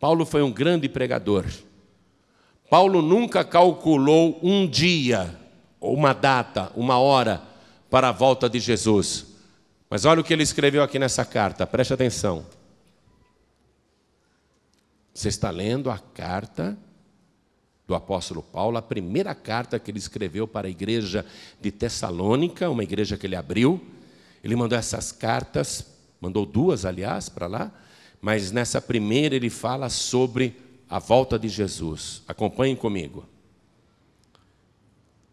Paulo foi um grande pregador. Paulo nunca calculou um dia, ou uma data, uma hora, para a volta de Jesus. Mas olha o que ele escreveu aqui nessa carta, preste atenção. Você está lendo a carta do apóstolo Paulo, a primeira carta que ele escreveu para a igreja de Tessalônica, uma igreja que ele abriu, ele mandou essas cartas, mandou duas, aliás, para lá, mas nessa primeira ele fala sobre a volta de Jesus. Acompanhem comigo.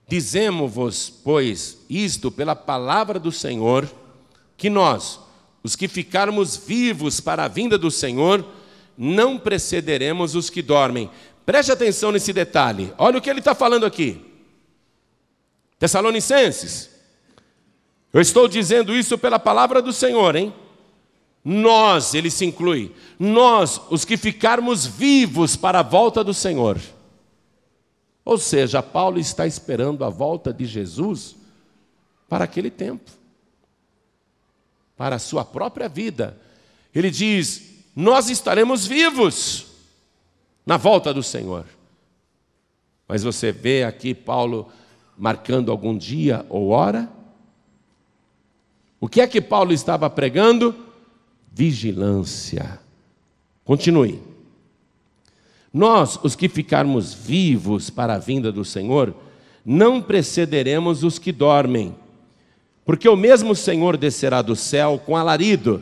Dizemos-vos, pois, isto pela palavra do Senhor, que nós, os que ficarmos vivos para a vinda do Senhor, não precederemos os que dormem. Preste atenção nesse detalhe, olha o que ele está falando aqui. Tessalonicenses, eu estou dizendo isso pela palavra do Senhor, hein? Nós, ele se inclui, nós, os que ficarmos vivos para a volta do Senhor. Ou seja, Paulo está esperando a volta de Jesus para aquele tempo, para a sua própria vida. Ele diz: Nós estaremos vivos na volta do Senhor. Mas você vê aqui Paulo marcando algum dia ou hora? O que é que Paulo estava pregando? Vigilância. Continue. Nós, os que ficarmos vivos para a vinda do Senhor, não precederemos os que dormem, porque o mesmo Senhor descerá do céu com alarido,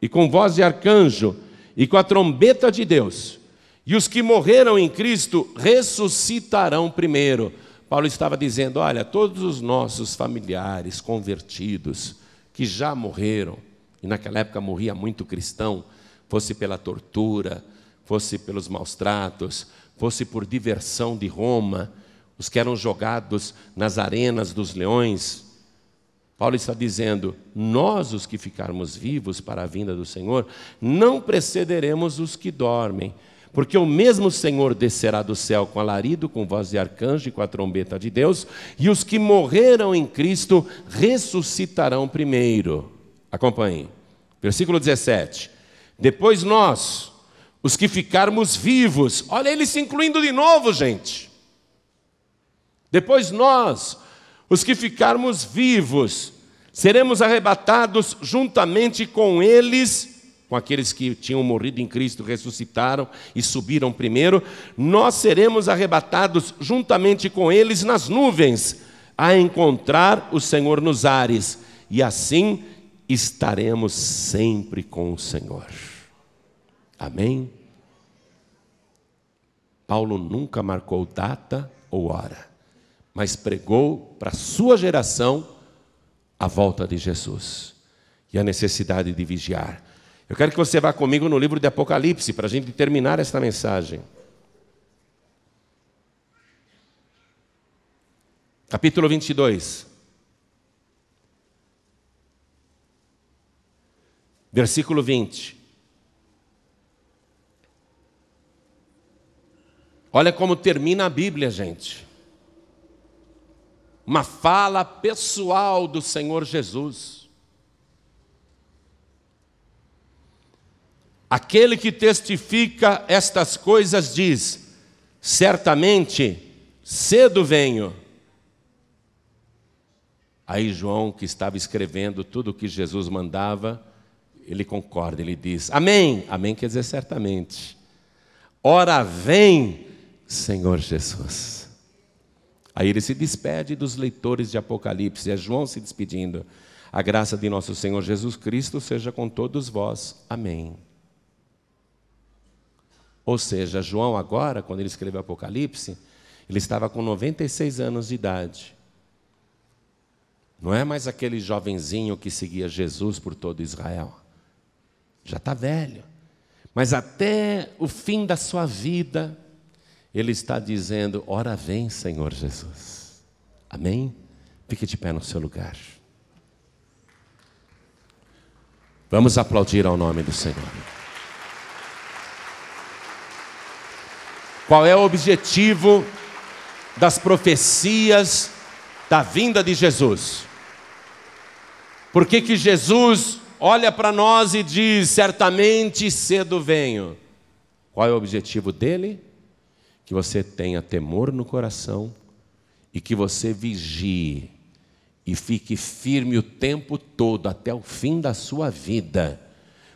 e com voz de arcanjo, e com a trombeta de Deus, e os que morreram em Cristo ressuscitarão primeiro. Paulo estava dizendo: olha, todos os nossos familiares convertidos, que já morreram, e naquela época morria muito cristão, fosse pela tortura, fosse pelos maus tratos, fosse por diversão de Roma, os que eram jogados nas arenas dos leões. Paulo está dizendo: nós, os que ficarmos vivos para a vinda do Senhor, não precederemos os que dormem, porque o mesmo Senhor descerá do céu com alarido, com voz de arcanjo e com a trombeta de Deus, e os que morreram em Cristo ressuscitarão primeiro. Acompanhe. Versículo 17. Depois nós, os que ficarmos vivos, olha ele se incluindo de novo, gente. Depois nós, os que ficarmos vivos, seremos arrebatados juntamente com eles com aqueles que tinham morrido em Cristo, ressuscitaram e subiram primeiro, nós seremos arrebatados juntamente com eles nas nuvens, a encontrar o Senhor nos ares, e assim estaremos sempre com o Senhor. Amém? Paulo nunca marcou data ou hora, mas pregou para a sua geração a volta de Jesus e a necessidade de vigiar eu quero que você vá comigo no livro de Apocalipse, para a gente terminar esta mensagem. Capítulo 22. Versículo 20. Olha como termina a Bíblia, gente. Uma fala pessoal do Senhor Jesus. Aquele que testifica estas coisas diz: certamente cedo venho. Aí João, que estava escrevendo tudo o que Jesus mandava, ele concorda, ele diz: Amém. Amém quer dizer certamente. Ora vem, Senhor Jesus. Aí ele se despede dos leitores de Apocalipse, é João se despedindo. A graça de nosso Senhor Jesus Cristo seja com todos vós. Amém. Ou seja, João, agora, quando ele escreveu Apocalipse, ele estava com 96 anos de idade. Não é mais aquele jovenzinho que seguia Jesus por todo Israel. Já está velho. Mas até o fim da sua vida, ele está dizendo: Ora vem, Senhor Jesus. Amém? Fique de pé no seu lugar. Vamos aplaudir ao nome do Senhor. Qual é o objetivo das profecias da vinda de Jesus? Por que, que Jesus olha para nós e diz: Certamente cedo venho? Qual é o objetivo dele? Que você tenha temor no coração e que você vigie e fique firme o tempo todo, até o fim da sua vida,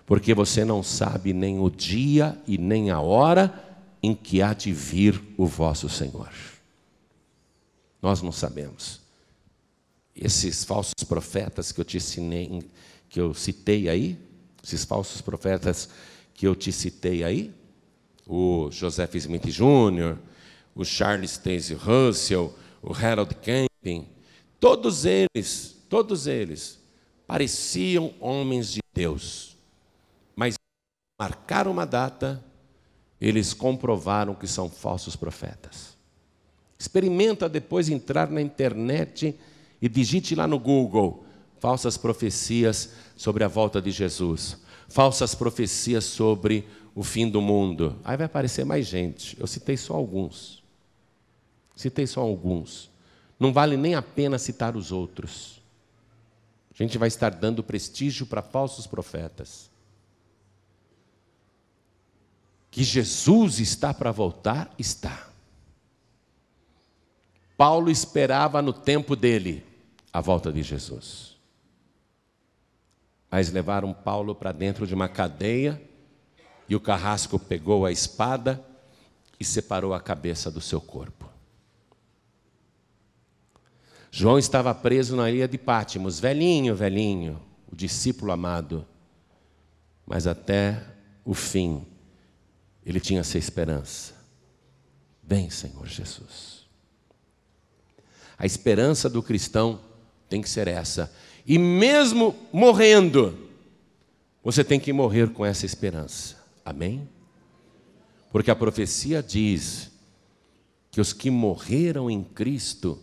porque você não sabe nem o dia e nem a hora em que há de vir o vosso Senhor. Nós não sabemos. Esses falsos profetas que eu te ensinei, que eu citei aí, esses falsos profetas que eu te citei aí, o Joseph Smith Jr., o Charles Taze Russell, o Harold Camping, todos eles, todos eles pareciam homens de Deus, mas marcaram uma data eles comprovaram que são falsos profetas. Experimenta depois entrar na internet e digite lá no Google falsas profecias sobre a volta de Jesus, falsas profecias sobre o fim do mundo. Aí vai aparecer mais gente. Eu citei só alguns. Citei só alguns. Não vale nem a pena citar os outros. A gente vai estar dando prestígio para falsos profetas que Jesus está para voltar, está. Paulo esperava no tempo dele a volta de Jesus. Mas levaram Paulo para dentro de uma cadeia e o carrasco pegou a espada e separou a cabeça do seu corpo. João estava preso na ilha de Pátimos, velhinho, velhinho, o discípulo amado. Mas até o fim, ele tinha essa esperança. Vem, Senhor Jesus. A esperança do cristão tem que ser essa. E mesmo morrendo, você tem que morrer com essa esperança. Amém? Porque a profecia diz que os que morreram em Cristo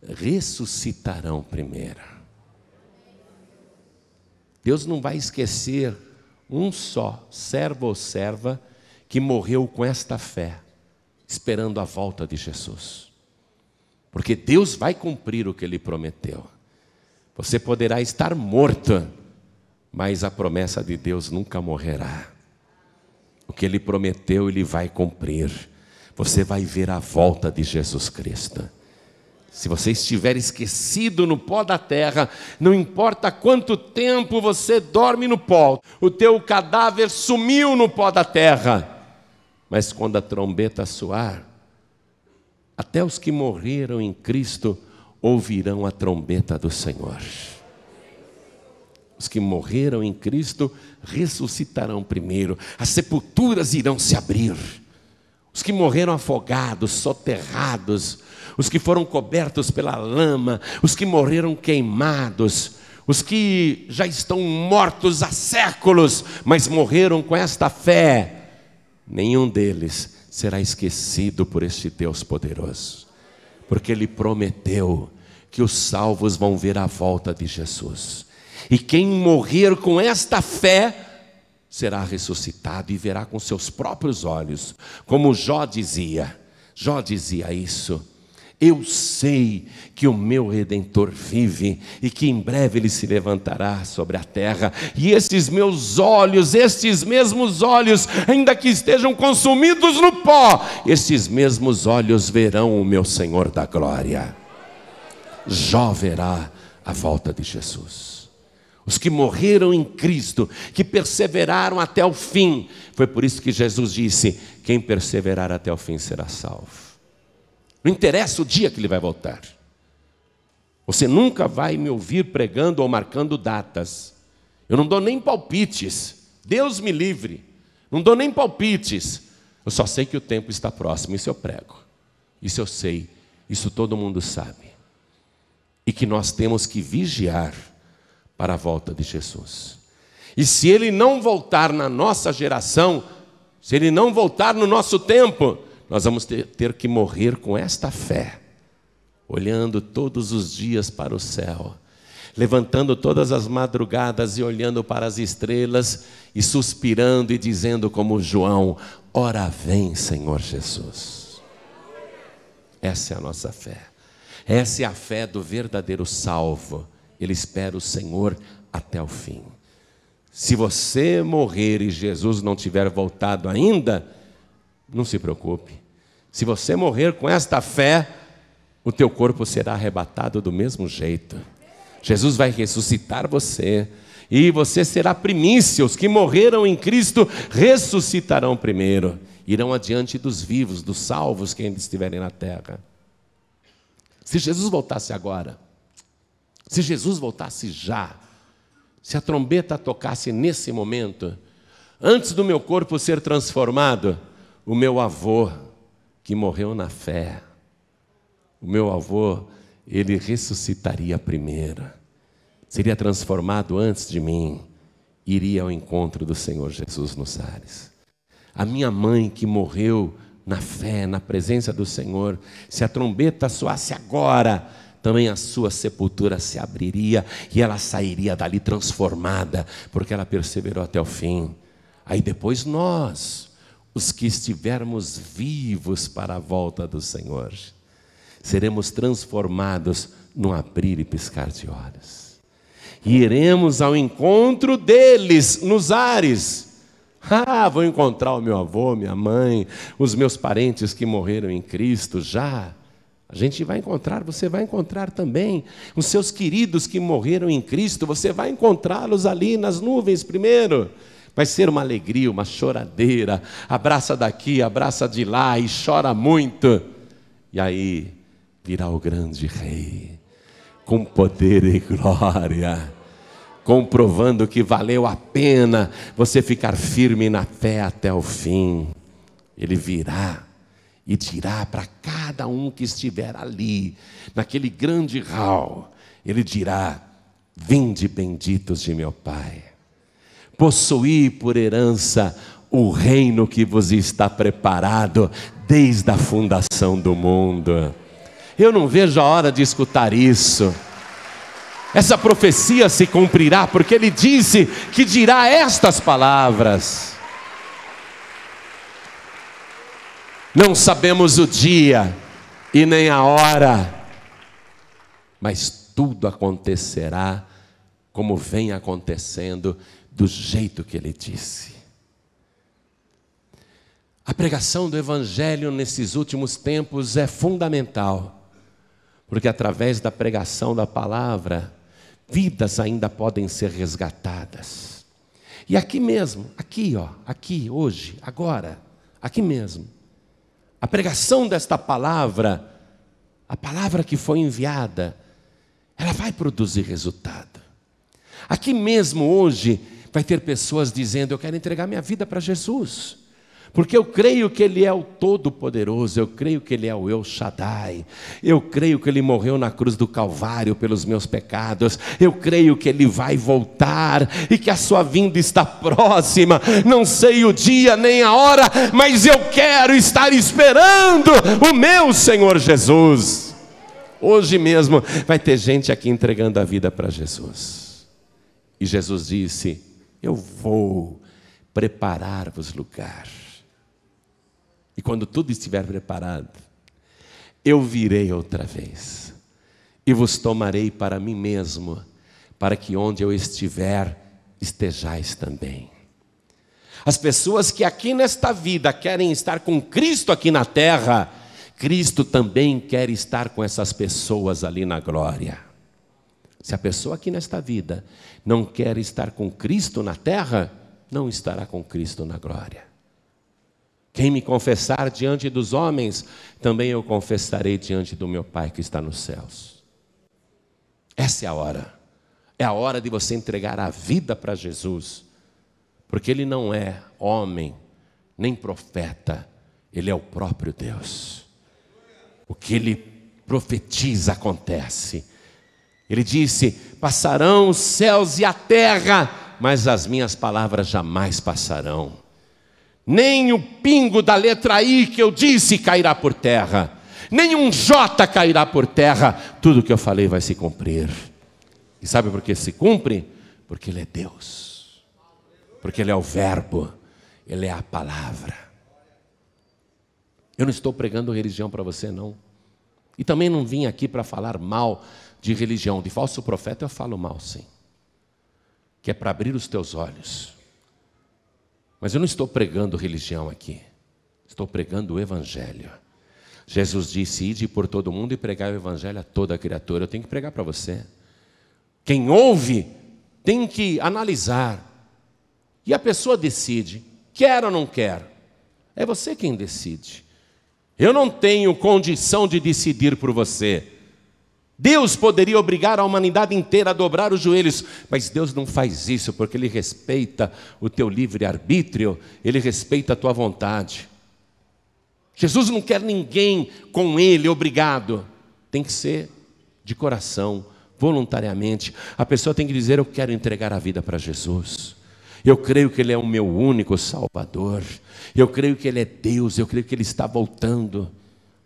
ressuscitarão primeiro. Deus não vai esquecer um só servo ou serva que morreu com esta fé, esperando a volta de Jesus. Porque Deus vai cumprir o que ele prometeu. Você poderá estar morto, mas a promessa de Deus nunca morrerá. O que ele prometeu, ele vai cumprir. Você vai ver a volta de Jesus Cristo. Se você estiver esquecido no pó da terra, não importa quanto tempo você dorme no pó, o teu cadáver sumiu no pó da terra mas quando a trombeta soar, até os que morreram em Cristo ouvirão a trombeta do Senhor. Os que morreram em Cristo ressuscitarão primeiro, as sepulturas irão se abrir. Os que morreram afogados, soterrados, os que foram cobertos pela lama, os que morreram queimados, os que já estão mortos há séculos, mas morreram com esta fé, nenhum deles será esquecido por este Deus poderoso, porque Ele prometeu que os salvos vão ver a volta de Jesus, e quem morrer com esta fé, será ressuscitado e verá com seus próprios olhos, como Jó dizia. Jó dizia isso eu sei que o meu redentor vive e que em breve ele se levantará sobre a terra, e esses meus olhos, estes mesmos olhos, ainda que estejam consumidos no pó, esses mesmos olhos verão o meu Senhor da glória. Jó verá a volta de Jesus. Os que morreram em Cristo, que perseveraram até o fim, foi por isso que Jesus disse: quem perseverar até o fim será salvo. Não interessa o dia que ele vai voltar. Você nunca vai me ouvir pregando ou marcando datas. Eu não dou nem palpites. Deus me livre. Não dou nem palpites. Eu só sei que o tempo está próximo. Isso eu prego. Isso eu sei. Isso todo mundo sabe. E que nós temos que vigiar para a volta de Jesus. E se ele não voltar na nossa geração, se ele não voltar no nosso tempo, nós vamos ter, ter que morrer com esta fé, olhando todos os dias para o céu, levantando todas as madrugadas e olhando para as estrelas e suspirando e dizendo, como João: Ora vem, Senhor Jesus. Essa é a nossa fé. Essa é a fé do verdadeiro salvo. Ele espera o Senhor até o fim. Se você morrer e Jesus não tiver voltado ainda, não se preocupe. Se você morrer com esta fé, o teu corpo será arrebatado do mesmo jeito. Jesus vai ressuscitar você. E você será primícia. Os que morreram em Cristo ressuscitarão primeiro. Irão adiante dos vivos, dos salvos que ainda estiverem na terra. Se Jesus voltasse agora, se Jesus voltasse já, se a trombeta tocasse nesse momento, antes do meu corpo ser transformado, o meu avô que morreu na fé. O meu avô, ele ressuscitaria primeiro, seria transformado antes de mim, iria ao encontro do Senhor Jesus nos ares. A minha mãe que morreu na fé, na presença do Senhor, se a trombeta soasse agora, também a sua sepultura se abriria e ela sairia dali transformada, porque ela perseverou até o fim. Aí depois nós, os que estivermos vivos para a volta do Senhor, seremos transformados no abrir e piscar de olhos. E iremos ao encontro deles nos ares. Ah, vou encontrar o meu avô, minha mãe, os meus parentes que morreram em Cristo já. A gente vai encontrar, você vai encontrar também os seus queridos que morreram em Cristo, você vai encontrá-los ali nas nuvens primeiro. Vai ser uma alegria, uma choradeira. Abraça daqui, abraça de lá e chora muito. E aí virá o grande rei, com poder e glória, comprovando que valeu a pena você ficar firme na fé até o fim. Ele virá e dirá para cada um que estiver ali, naquele grande hall, ele dirá: Vinde benditos de meu Pai possuí por herança o reino que vos está preparado desde a fundação do mundo. Eu não vejo a hora de escutar isso. Essa profecia se cumprirá, porque ele disse que dirá estas palavras. Não sabemos o dia e nem a hora, mas tudo acontecerá como vem acontecendo do jeito que ele disse. A pregação do Evangelho nesses últimos tempos é fundamental, porque através da pregação da palavra, vidas ainda podem ser resgatadas. E aqui mesmo, aqui, ó, aqui, hoje, agora, aqui mesmo, a pregação desta palavra, a palavra que foi enviada, ela vai produzir resultado. Aqui mesmo hoje, vai ter pessoas dizendo: Eu quero entregar minha vida para Jesus porque eu creio que Ele é o Todo-Poderoso, eu creio que Ele é o El Shaddai, eu creio que Ele morreu na cruz do Calvário pelos meus pecados, eu creio que Ele vai voltar e que a Sua vinda está próxima, não sei o dia nem a hora, mas eu quero estar esperando o meu Senhor Jesus. Hoje mesmo vai ter gente aqui entregando a vida para Jesus. E Jesus disse: eu vou preparar-vos lugar. E quando tudo estiver preparado, eu virei outra vez e vos tomarei para mim mesmo, para que onde eu estiver, estejais também. As pessoas que aqui nesta vida querem estar com Cristo aqui na terra, Cristo também quer estar com essas pessoas ali na glória. Se a pessoa aqui nesta vida não quer estar com Cristo na terra, não estará com Cristo na glória. Quem me confessar diante dos homens, também eu confessarei diante do meu Pai que está nos céus. Essa é a hora. É a hora de você entregar a vida para Jesus, porque Ele não é homem, nem profeta, Ele é o próprio Deus. O que Ele profetiza acontece. Ele disse: Passarão os céus e a terra, mas as minhas palavras jamais passarão. Nem o pingo da letra I que eu disse cairá por terra, nem um J cairá por terra. Tudo que eu falei vai se cumprir. E sabe por que se cumpre? Porque Ele é Deus, porque Ele é o Verbo, Ele é a palavra. Eu não estou pregando religião para você, não. E também não vim aqui para falar mal de religião, de falso profeta, eu falo mal, sim. Que é para abrir os teus olhos. Mas eu não estou pregando religião aqui. Estou pregando o Evangelho. Jesus disse: Ide por todo mundo e pregai o Evangelho a toda criatura. Eu tenho que pregar para você. Quem ouve tem que analisar. E a pessoa decide: quer ou não quer? É você quem decide. Eu não tenho condição de decidir por você. Deus poderia obrigar a humanidade inteira a dobrar os joelhos, mas Deus não faz isso porque Ele respeita o teu livre-arbítrio, Ele respeita a tua vontade. Jesus não quer ninguém com Ele obrigado, tem que ser de coração, voluntariamente. A pessoa tem que dizer: Eu quero entregar a vida para Jesus. Eu creio que Ele é o meu único Salvador. Eu creio que Ele é Deus. Eu creio que Ele está voltando.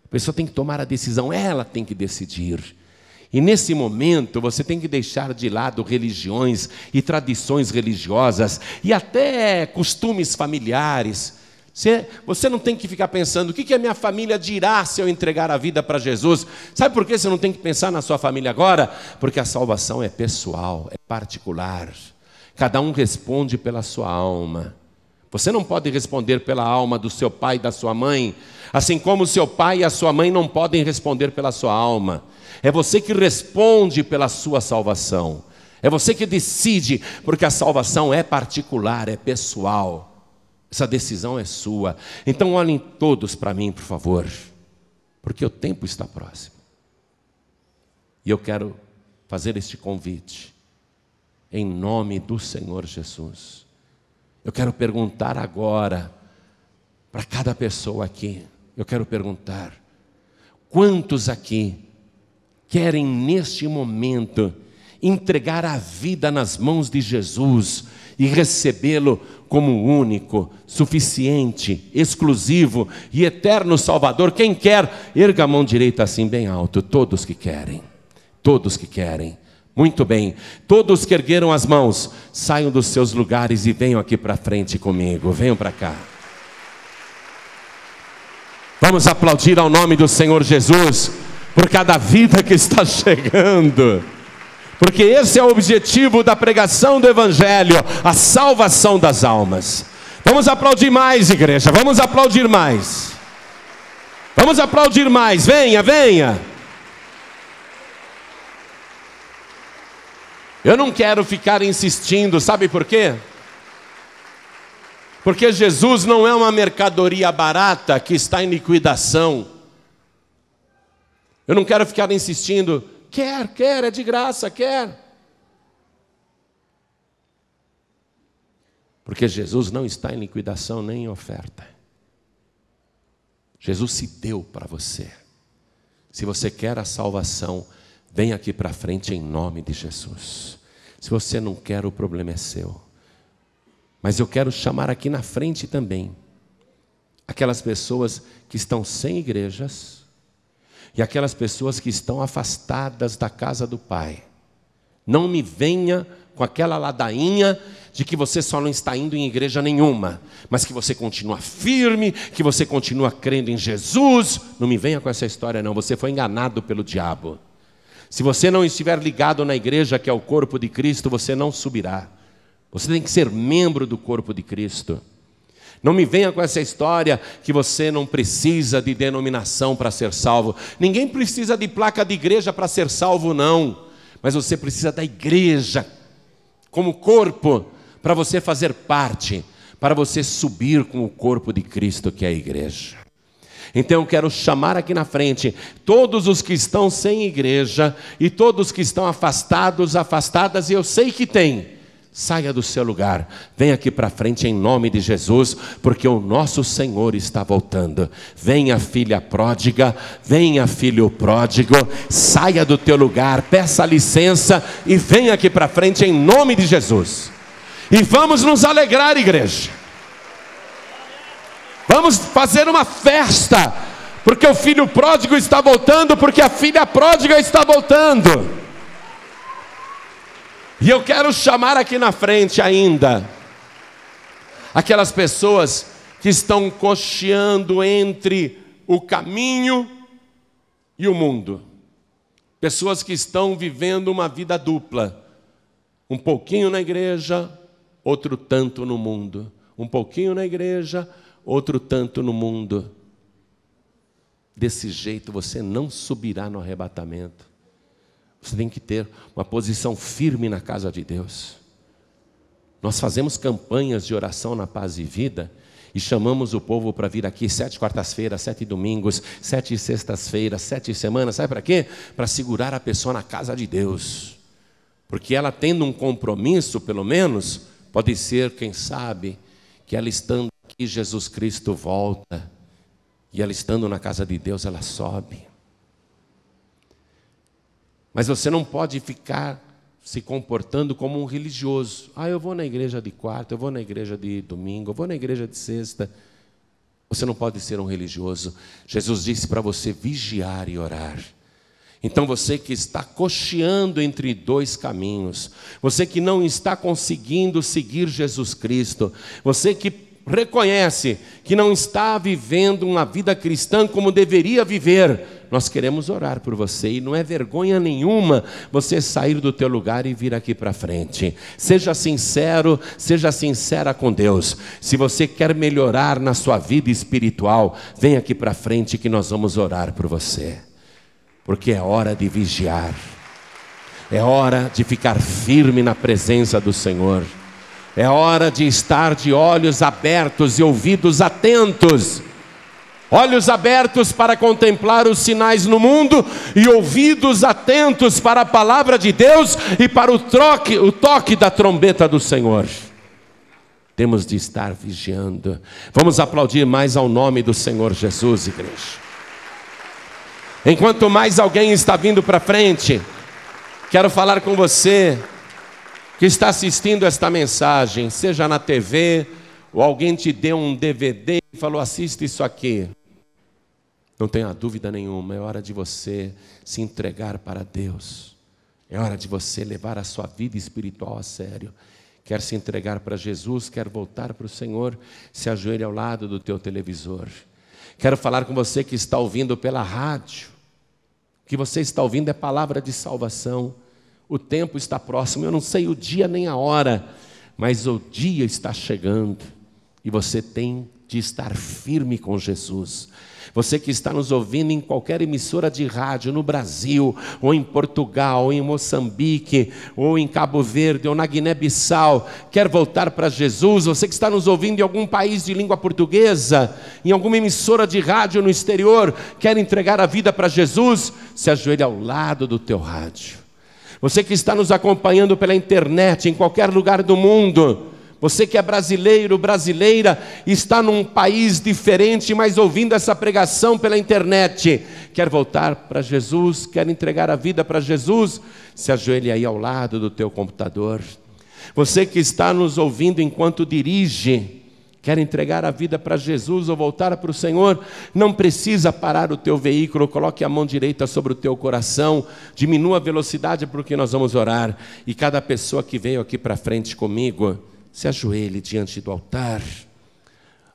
A pessoa tem que tomar a decisão, ela tem que decidir. E nesse momento você tem que deixar de lado religiões e tradições religiosas e até costumes familiares. Você, não tem que ficar pensando o que, que a minha família dirá se eu entregar a vida para Jesus. Sabe por que você não tem que pensar na sua família agora? Porque a salvação é pessoal, é particular. Cada um responde pela sua alma. Você não pode responder pela alma do seu pai e da sua mãe, assim como o seu pai e a sua mãe não podem responder pela sua alma. É você que responde pela sua salvação. É você que decide, porque a salvação é particular, é pessoal. Essa decisão é sua. Então olhem todos para mim, por favor, porque o tempo está próximo. E eu quero fazer este convite, em nome do Senhor Jesus. Eu quero perguntar agora, para cada pessoa aqui, eu quero perguntar: quantos aqui querem neste momento entregar a vida nas mãos de Jesus e recebê-lo como único, suficiente, exclusivo e eterno Salvador. Quem quer, erga a mão direita assim bem alto. Todos que querem, todos que querem. Muito bem, todos que ergueram as mãos, saiam dos seus lugares e venham aqui para frente comigo. Venham para cá. Vamos aplaudir ao nome do Senhor Jesus por cada vida que está (laughs) chegando. Porque esse é o objetivo da pregação do Evangelho, a salvação das almas. Vamos aplaudir mais, igreja, vamos aplaudir mais. Vamos aplaudir mais, venha, venha. Eu não quero ficar insistindo, sabe por quê? Porque Jesus não é uma mercadoria barata que está em liquidação. Eu não quero ficar insistindo, quer, quer, é de graça, quer. Porque Jesus não está em liquidação nem em oferta. Jesus se deu para você. Se você quer a salvação, vem aqui para frente em nome de Jesus. Se você não quer, o problema é seu. Mas eu quero chamar aqui na frente também aquelas pessoas que estão sem igrejas e aquelas pessoas que estão afastadas da casa do Pai. Não me venha com aquela ladainha de que você só não está indo em igreja nenhuma, mas que você continua firme, que você continua crendo em Jesus. Não me venha com essa história, não. Você foi enganado pelo diabo. Se você não estiver ligado na igreja que é o corpo de Cristo, você não subirá. Você tem que ser membro do corpo de Cristo. Não me venha com essa história que você não precisa de denominação para ser salvo. Ninguém precisa de placa de igreja para ser salvo, não. Mas você precisa da igreja como corpo para você fazer parte, para você subir com o corpo de Cristo que é a igreja. Então eu quero chamar aqui na frente todos os que estão sem igreja e todos que estão afastados, afastadas, e eu sei que tem Saia do seu lugar, venha aqui para frente em nome de Jesus, porque o nosso Senhor está voltando. Venha, filha pródiga, venha, filho pródigo, saia do teu lugar, peça licença e venha aqui para frente em nome de Jesus. E vamos nos alegrar, igreja. Vamos fazer uma festa, porque o filho pródigo está voltando, porque a filha pródiga está voltando. E eu quero chamar aqui na frente ainda aquelas pessoas que estão cocheando entre o caminho e o mundo. Pessoas que estão vivendo uma vida dupla, um pouquinho na igreja, outro tanto no mundo. Um pouquinho na igreja, outro tanto no mundo. Desse jeito você não subirá no arrebatamento. Você tem que ter uma posição firme na casa de Deus. Nós fazemos campanhas de oração na paz e vida e chamamos o povo para vir aqui sete quartas-feiras, sete domingos, sete sextas-feiras, sete semanas. Sabe para quê? Para segurar a pessoa na casa de Deus. Porque ela tendo um compromisso, pelo menos, pode ser, quem sabe, que ela estando aqui, Jesus Cristo volta. E ela estando na casa de Deus, ela sobe. Mas você não pode ficar se comportando como um religioso. Ah, eu vou na igreja de quarta, eu vou na igreja de domingo, eu vou na igreja de sexta. Você não pode ser um religioso. Jesus disse para você vigiar e orar. Então você que está cocheando entre dois caminhos, você que não está conseguindo seguir Jesus Cristo, você que reconhece que não está vivendo uma vida cristã como deveria viver, nós queremos orar por você e não é vergonha nenhuma você sair do teu lugar e vir aqui para frente. Seja sincero, seja sincera com Deus. Se você quer melhorar na sua vida espiritual, vem aqui para frente que nós vamos orar por você. Porque é hora de vigiar. É hora de ficar firme na presença do Senhor. É hora de estar de olhos abertos e ouvidos atentos. Olhos abertos para contemplar os sinais no mundo e ouvidos atentos para a palavra de Deus e para o, o toque da trombeta do Senhor. Temos de estar vigiando. Vamos aplaudir mais ao nome do Senhor Jesus, igreja. Enquanto mais alguém está vindo para frente, quero falar com você que está assistindo esta mensagem, seja na TV, ou alguém te deu um DVD e falou: assista isso aqui. Não tenha dúvida nenhuma, é hora de você se entregar para Deus, é hora de você levar a sua vida espiritual a sério. Quer se entregar para Jesus, quer voltar para o Senhor, se ajoelhe ao lado do teu televisor. Quero falar com você que está ouvindo pela rádio. O que você está ouvindo é palavra de salvação. O tempo está próximo, eu não sei o dia nem a hora, mas o dia está chegando e você tem de estar firme com Jesus. Você que está nos ouvindo em qualquer emissora de rádio no Brasil, ou em Portugal, ou em Moçambique, ou em Cabo Verde, ou na Guiné-Bissau, quer voltar para Jesus? Você que está nos ouvindo em algum país de língua portuguesa, em alguma emissora de rádio no exterior, quer entregar a vida para Jesus? Se ajoelhe ao lado do teu rádio você que está nos acompanhando pela internet, em qualquer lugar do mundo, você que é brasileiro, brasileira, está num país diferente, mas ouvindo essa pregação pela internet, quer voltar para Jesus, quer entregar a vida para Jesus, se ajoelhe aí ao lado do teu computador. Você que está nos ouvindo enquanto dirige, quer entregar a vida para Jesus ou voltar para o Senhor, não precisa parar o teu veículo, coloque a mão direita sobre o teu coração, diminua a velocidade porque nós vamos orar. E cada pessoa que veio aqui para frente comigo, se ajoelhe diante do altar.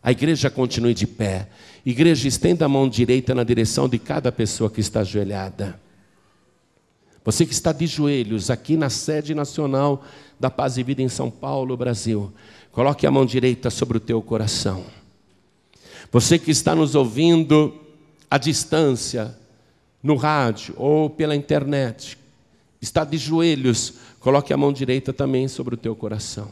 A igreja continue de pé. Igreja, estenda a mão direita na direção de cada pessoa que está ajoelhada. Você que está de joelhos aqui na sede nacional da Paz e Vida em São Paulo, Brasil Coloque a mão direita sobre o teu coração. Você que está nos ouvindo à distância, no rádio ou pela internet, está de joelhos, coloque a mão direita também sobre o teu coração.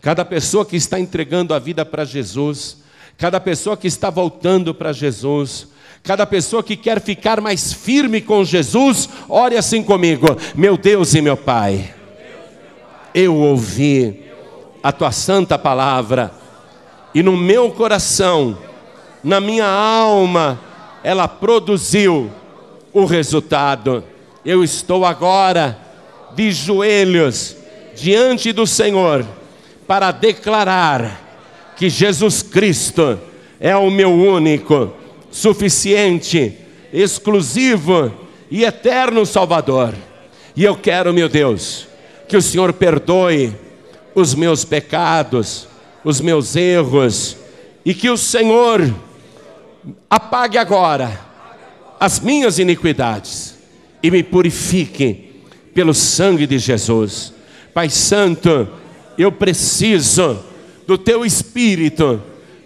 Cada pessoa que está entregando a vida para Jesus, cada pessoa que está voltando para Jesus, cada pessoa que quer ficar mais firme com Jesus, ore assim comigo: Meu Deus e meu Pai, eu ouvi a tua santa palavra. E no meu coração, na minha alma, ela produziu o resultado. Eu estou agora de joelhos diante do Senhor para declarar que Jesus Cristo é o meu único, suficiente, exclusivo e eterno Salvador. E eu quero, meu Deus, que o Senhor perdoe os meus pecados, os meus erros, e que o Senhor apague agora as minhas iniquidades e me purifique pelo sangue de Jesus. Pai Santo, eu preciso do teu espírito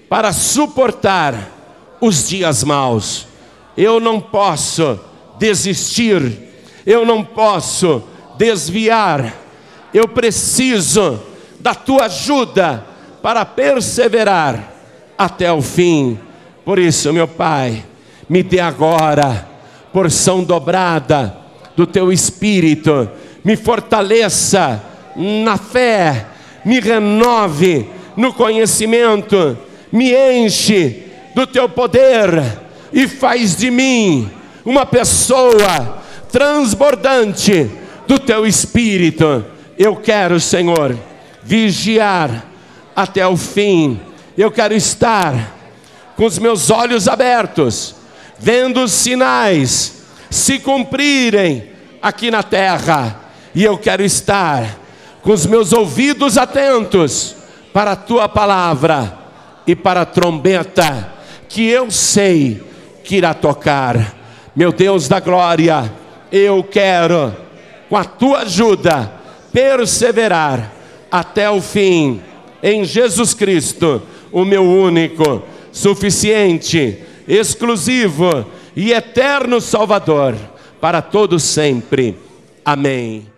para suportar os dias maus. Eu não posso desistir, eu não posso desviar, eu preciso da tua ajuda para perseverar até o fim. Por isso, meu Pai, me dê agora porção dobrada do teu espírito, me fortaleça na fé, me renove no conhecimento, me enche do teu poder e faz de mim uma pessoa transbordante do teu espírito. Eu quero, Senhor vigiar até o fim. Eu quero estar com os meus olhos abertos, vendo os sinais se cumprirem aqui na terra, e eu quero estar com os meus ouvidos atentos para a tua palavra e para a trombeta que eu sei que irá tocar. Meu Deus da glória, eu quero, com a tua ajuda, perseverar até o fim, em Jesus Cristo, o meu único, suficiente, exclusivo e eterno Salvador, para todos sempre. Amém.